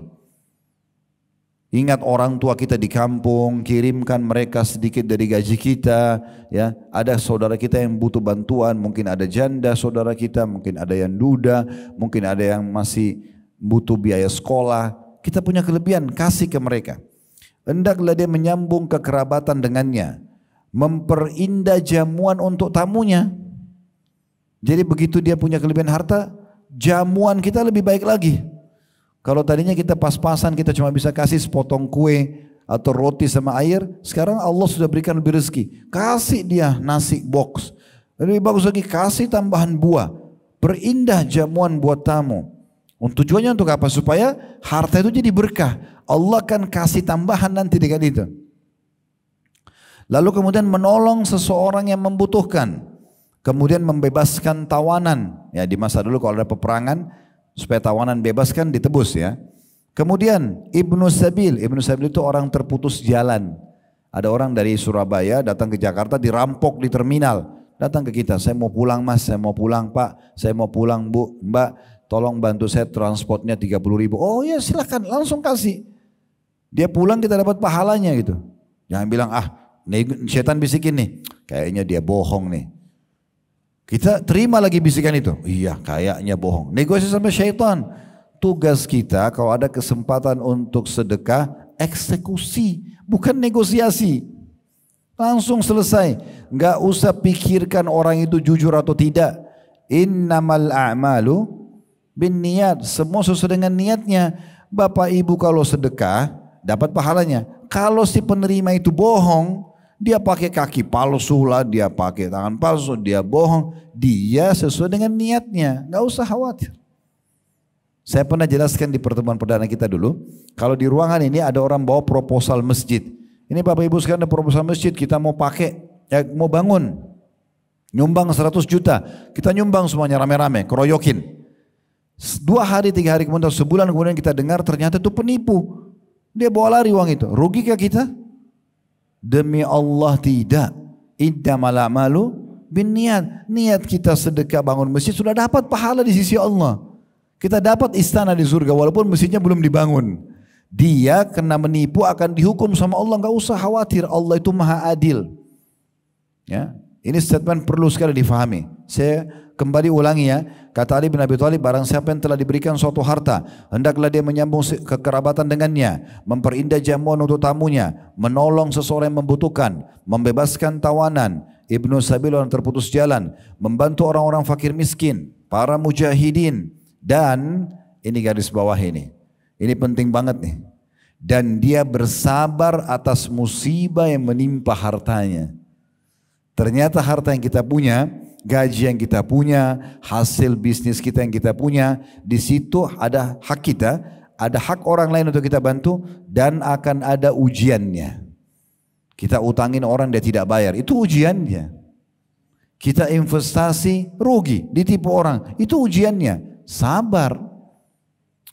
Ingat orang tua kita di kampung, kirimkan mereka sedikit dari gaji kita, ya. Ada saudara kita yang butuh bantuan, mungkin ada janda saudara kita, mungkin ada yang duda, mungkin ada yang masih butuh biaya sekolah. Kita punya kelebihan, kasih ke mereka. Hendaklah dia menyambung kekerabatan dengannya memperindah jamuan untuk tamunya. Jadi begitu dia punya kelebihan harta, jamuan kita lebih baik lagi. Kalau tadinya kita pas-pasan, kita cuma bisa kasih sepotong kue atau roti sama air, sekarang Allah sudah berikan lebih rezeki. Kasih dia nasi box. Lebih bagus lagi kasih tambahan buah. Perindah jamuan buat tamu. Untuk Tujuannya untuk apa? Supaya harta itu jadi berkah. Allah akan kasih tambahan nanti dengan itu. Lalu kemudian menolong seseorang yang membutuhkan. Kemudian membebaskan tawanan. Ya di masa dulu kalau ada peperangan supaya tawanan bebaskan ditebus ya. Kemudian Ibnu Sabil, Ibnu Sabil itu orang terputus jalan. Ada orang dari Surabaya datang ke Jakarta dirampok di terminal. Datang ke kita, saya mau pulang mas, saya mau pulang pak, saya mau pulang bu, mbak, tolong bantu saya transportnya 30 ribu. Oh ya silahkan langsung kasih. Dia pulang kita dapat pahalanya gitu. Jangan bilang ah Nih setan bisikin nih, kayaknya dia bohong nih. Kita terima lagi bisikan itu. Iya, kayaknya bohong. Negosiasi sama syaitan. Tugas kita kalau ada kesempatan untuk sedekah, eksekusi, bukan negosiasi. Langsung selesai. Nggak usah pikirkan orang itu jujur atau tidak. Innamal a'malu bin niat. Semua sesuai dengan niatnya. Bapak ibu kalau sedekah, dapat pahalanya. Kalau si penerima itu bohong, dia pakai kaki palsu lah, dia pakai tangan palsu, dia bohong. Dia sesuai dengan niatnya, nggak usah khawatir. Saya pernah jelaskan di pertemuan perdana kita dulu, kalau di ruangan ini ada orang bawa proposal masjid. Ini Bapak Ibu sekarang ada proposal masjid, kita mau pakai, ya, mau bangun. Nyumbang 100 juta, kita nyumbang semuanya rame-rame, keroyokin. Dua hari, tiga hari kemudian, sebulan kemudian kita dengar ternyata itu penipu. Dia bawa lari uang itu. Rugi ke kita? Demi Allah tidak. Innamal a'malu bin niat. Niat kita sedekah bangun masjid sudah dapat pahala di sisi Allah. Kita dapat istana di surga walaupun masjidnya belum dibangun. Dia kena menipu akan dihukum sama Allah. Enggak usah khawatir. Allah itu maha adil. Ya, ini statement perlu sekali difahami. Saya Kembali ulangi ya, kata Ali bin Abi Thalib, barang siapa yang telah diberikan suatu harta, hendaklah dia menyambung kekerabatan dengannya, memperindah jamuan untuk tamunya, menolong seseorang yang membutuhkan, membebaskan tawanan, ibnu sabil orang terputus jalan, membantu orang-orang fakir miskin, para mujahidin, dan ini garis bawah ini. Ini penting banget nih. Dan dia bersabar atas musibah yang menimpa hartanya. Ternyata harta yang kita punya gaji yang kita punya, hasil bisnis kita yang kita punya, di situ ada hak kita, ada hak orang lain untuk kita bantu dan akan ada ujiannya. Kita utangin orang dia tidak bayar, itu ujiannya. Kita investasi rugi, ditipu orang, itu ujiannya. Sabar.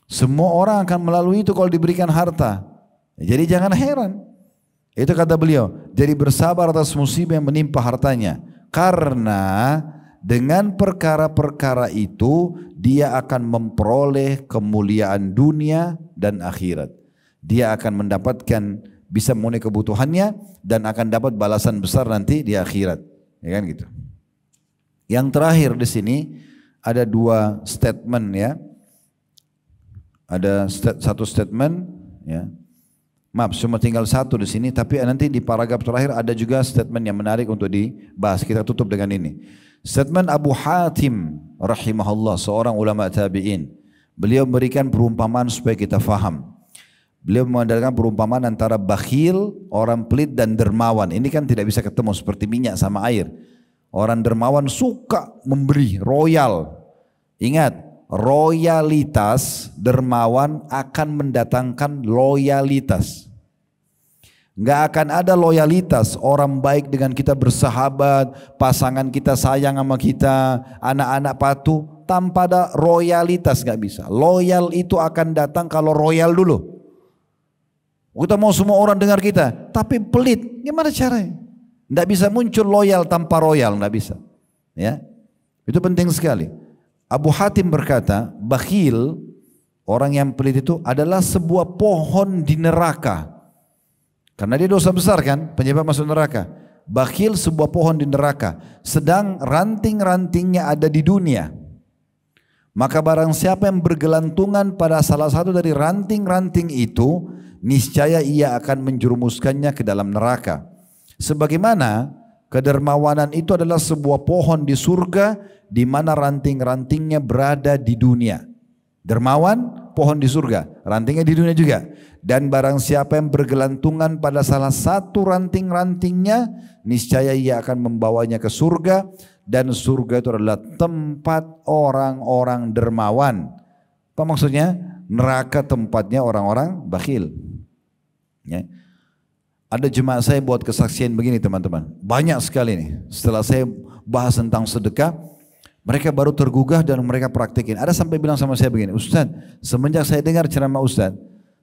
Semua orang akan melalui itu kalau diberikan harta. Jadi jangan heran. Itu kata beliau, jadi bersabar atas musibah yang menimpa hartanya karena dengan perkara-perkara itu dia akan memperoleh kemuliaan dunia dan akhirat. Dia akan mendapatkan bisa memenuhi kebutuhannya dan akan dapat balasan besar nanti di akhirat. Ya kan gitu. Yang terakhir di sini ada dua statement ya. Ada satu statement ya Maaf, cuma tinggal satu di sini, tapi nanti di paragraf terakhir ada juga statement yang menarik untuk dibahas. Kita tutup dengan ini. Statement Abu Hatim rahimahullah, seorang ulama tabi'in. Beliau memberikan perumpamaan supaya kita faham. Beliau mengandalkan perumpamaan antara bakhil, orang pelit dan dermawan. Ini kan tidak bisa ketemu seperti minyak sama air. Orang dermawan suka memberi, royal. Ingat, royalitas dermawan akan mendatangkan loyalitas. Nggak akan ada loyalitas orang baik dengan kita bersahabat, pasangan kita sayang sama kita, anak-anak patuh. Tanpa ada royalitas nggak bisa. Loyal itu akan datang kalau royal dulu. Kita mau semua orang dengar kita, tapi pelit. Gimana caranya? Nggak bisa muncul loyal tanpa royal, nggak bisa. Ya, itu penting sekali. Abu Hatim berkata, bakhil, orang yang pelit itu adalah sebuah pohon di neraka. Karena dia dosa besar kan, penyebab masuk neraka. Bakhil sebuah pohon di neraka, sedang ranting-rantingnya ada di dunia. Maka barang siapa yang bergelantungan pada salah satu dari ranting-ranting itu, niscaya ia akan menjurumuskannya ke dalam neraka. Sebagaimana Kedermawanan itu adalah sebuah pohon di surga di mana ranting-rantingnya berada di dunia. Dermawan, pohon di surga, rantingnya di dunia juga. Dan barang siapa yang bergelantungan pada salah satu ranting-rantingnya, niscaya ia akan membawanya ke surga. Dan surga itu adalah tempat orang-orang dermawan. Apa maksudnya? Neraka tempatnya orang-orang bakhil. Ya. Ada jemaah saya buat kesaksian begini teman-teman. Banyak sekali nih. Setelah saya bahas tentang sedekah, mereka baru tergugah dan mereka praktekin. Ada sampai bilang sama saya begini, Ustaz, semenjak saya dengar ceramah Ustaz,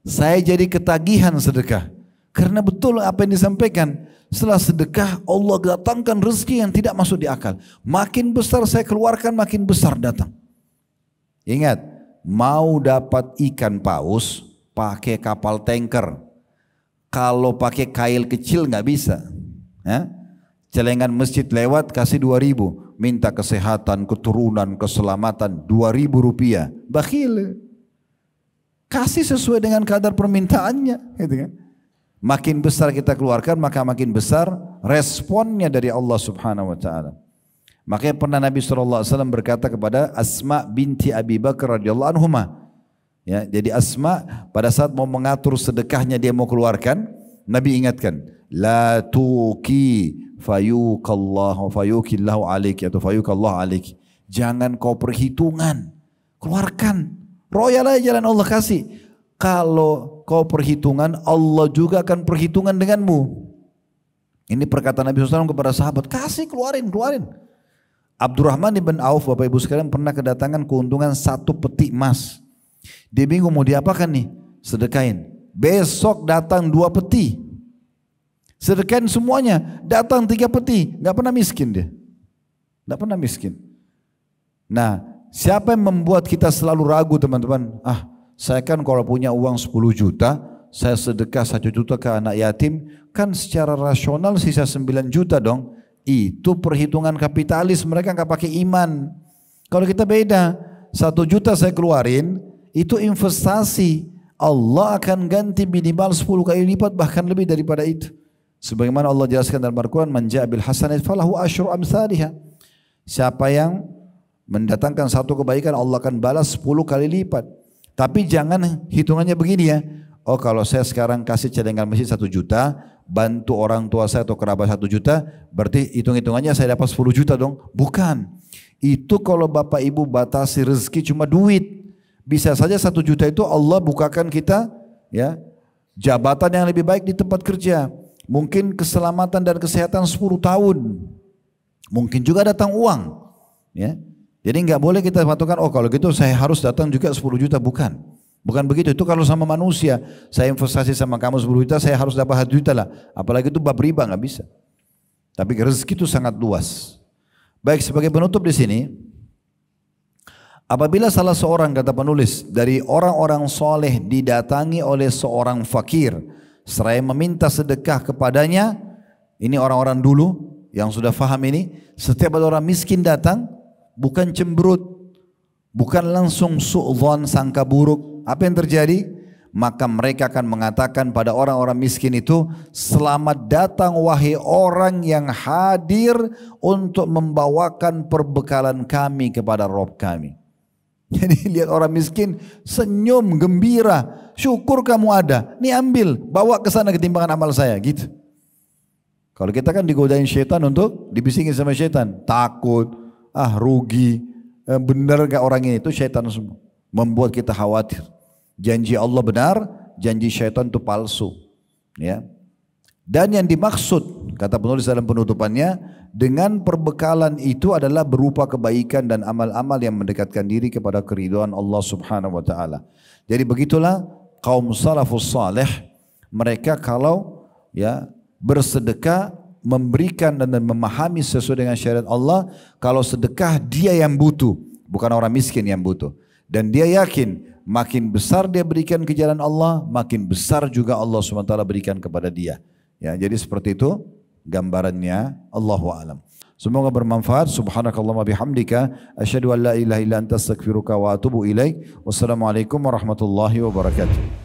saya jadi ketagihan sedekah. Karena betul apa yang disampaikan. Setelah sedekah Allah datangkan rezeki yang tidak masuk di akal. Makin besar saya keluarkan makin besar datang. Ingat, mau dapat ikan paus pakai kapal tanker. Kalau pakai kail kecil nggak bisa. Ya? Celengan masjid lewat kasih 2000 Minta kesehatan, keturunan, keselamatan 2000 rupiah. Bakhil. Kasih sesuai dengan kadar permintaannya. Gitu kan? Makin besar kita keluarkan maka makin besar responnya dari Allah subhanahu wa ta'ala. Makanya pernah Nabi SAW berkata kepada Asma binti Abi Bakar radhiyallahu anhumah. Ya, jadi Asma pada saat mau mengatur sedekahnya dia mau keluarkan, Nabi ingatkan, la tuki fayuqallahu fayuqillahu alaiki atau fayuqallahu alaiki. Jangan kau perhitungan. Keluarkan. Royal aja jalan Allah kasih. Kalau kau perhitungan, Allah juga akan perhitungan denganmu. Ini perkataan Nabi SAW kepada sahabat, kasih keluarin, keluarin. Abdurrahman ibn Auf, Bapak Ibu sekalian pernah kedatangan keuntungan satu peti emas. Dia bingung mau diapakan nih? Sedekain. Besok datang dua peti. Sedekain semuanya. Datang tiga peti. Gak pernah miskin dia. Gak pernah miskin. Nah, siapa yang membuat kita selalu ragu teman-teman? Ah, saya kan kalau punya uang 10 juta, saya sedekah satu juta ke anak yatim, kan secara rasional sisa 9 juta dong. Itu perhitungan kapitalis, mereka nggak pakai iman. Kalau kita beda, satu juta saya keluarin, itu investasi Allah akan ganti minimal 10 kali lipat bahkan lebih daripada itu. Sebagaimana Allah jelaskan dalam Al-Quran, menjabil hasanat falahu asyur amsariha. Siapa yang mendatangkan satu kebaikan Allah akan balas 10 kali lipat. Tapi jangan hitungannya begini ya. Oh kalau saya sekarang kasih celengan mesin 1 juta, bantu orang tua saya atau kerabat 1 juta, berarti hitung-hitungannya saya dapat 10 juta dong. Bukan. Itu kalau bapak ibu batasi rezeki cuma duit. Bisa saja satu juta itu Allah bukakan kita ya jabatan yang lebih baik di tempat kerja. Mungkin keselamatan dan kesehatan 10 tahun. Mungkin juga datang uang. Ya. Jadi nggak boleh kita patokan, oh kalau gitu saya harus datang juga 10 juta. Bukan. Bukan begitu. Itu kalau sama manusia. Saya investasi sama kamu 10 juta, saya harus dapat 1 juta lah. Apalagi itu bab riba nggak bisa. Tapi rezeki itu sangat luas. Baik sebagai penutup di sini, Apabila salah seorang kata penulis dari orang-orang soleh didatangi oleh seorang fakir seraya meminta sedekah kepadanya, ini orang-orang dulu yang sudah faham ini, setiap ada orang miskin datang bukan cemberut, bukan langsung su'zon sangka buruk. Apa yang terjadi? Maka mereka akan mengatakan pada orang-orang miskin itu, selamat datang wahai orang yang hadir untuk membawakan perbekalan kami kepada Rob kami. Jadi lihat orang miskin, senyum, gembira, syukur kamu ada. Nih ambil, bawa ke sana ketimbangan amal saya gitu. Kalau kita kan digodain setan untuk dibisingin sama setan, takut, ah rugi, eh, benar gak orang ini itu setan semua. Membuat kita khawatir. Janji Allah benar, janji setan itu palsu. Ya. Dan yang dimaksud kata penulis dalam penutupannya dengan perbekalan itu adalah berupa kebaikan dan amal-amal yang mendekatkan diri kepada keriduan Allah Subhanahu wa taala. Jadi begitulah kaum salafus saleh mereka kalau ya bersedekah memberikan dan memahami sesuai dengan syariat Allah kalau sedekah dia yang butuh bukan orang miskin yang butuh dan dia yakin makin besar dia berikan ke jalan Allah makin besar juga Allah SWT berikan kepada dia ya jadi seperti itu gambarannya Allahu alam. Semoga bermanfaat. Subhanakallah bihamdika. Asyadu an la ilaha illa anta astagfiruka wa atubu ilaih. Wassalamualaikum warahmatullahi wabarakatuh.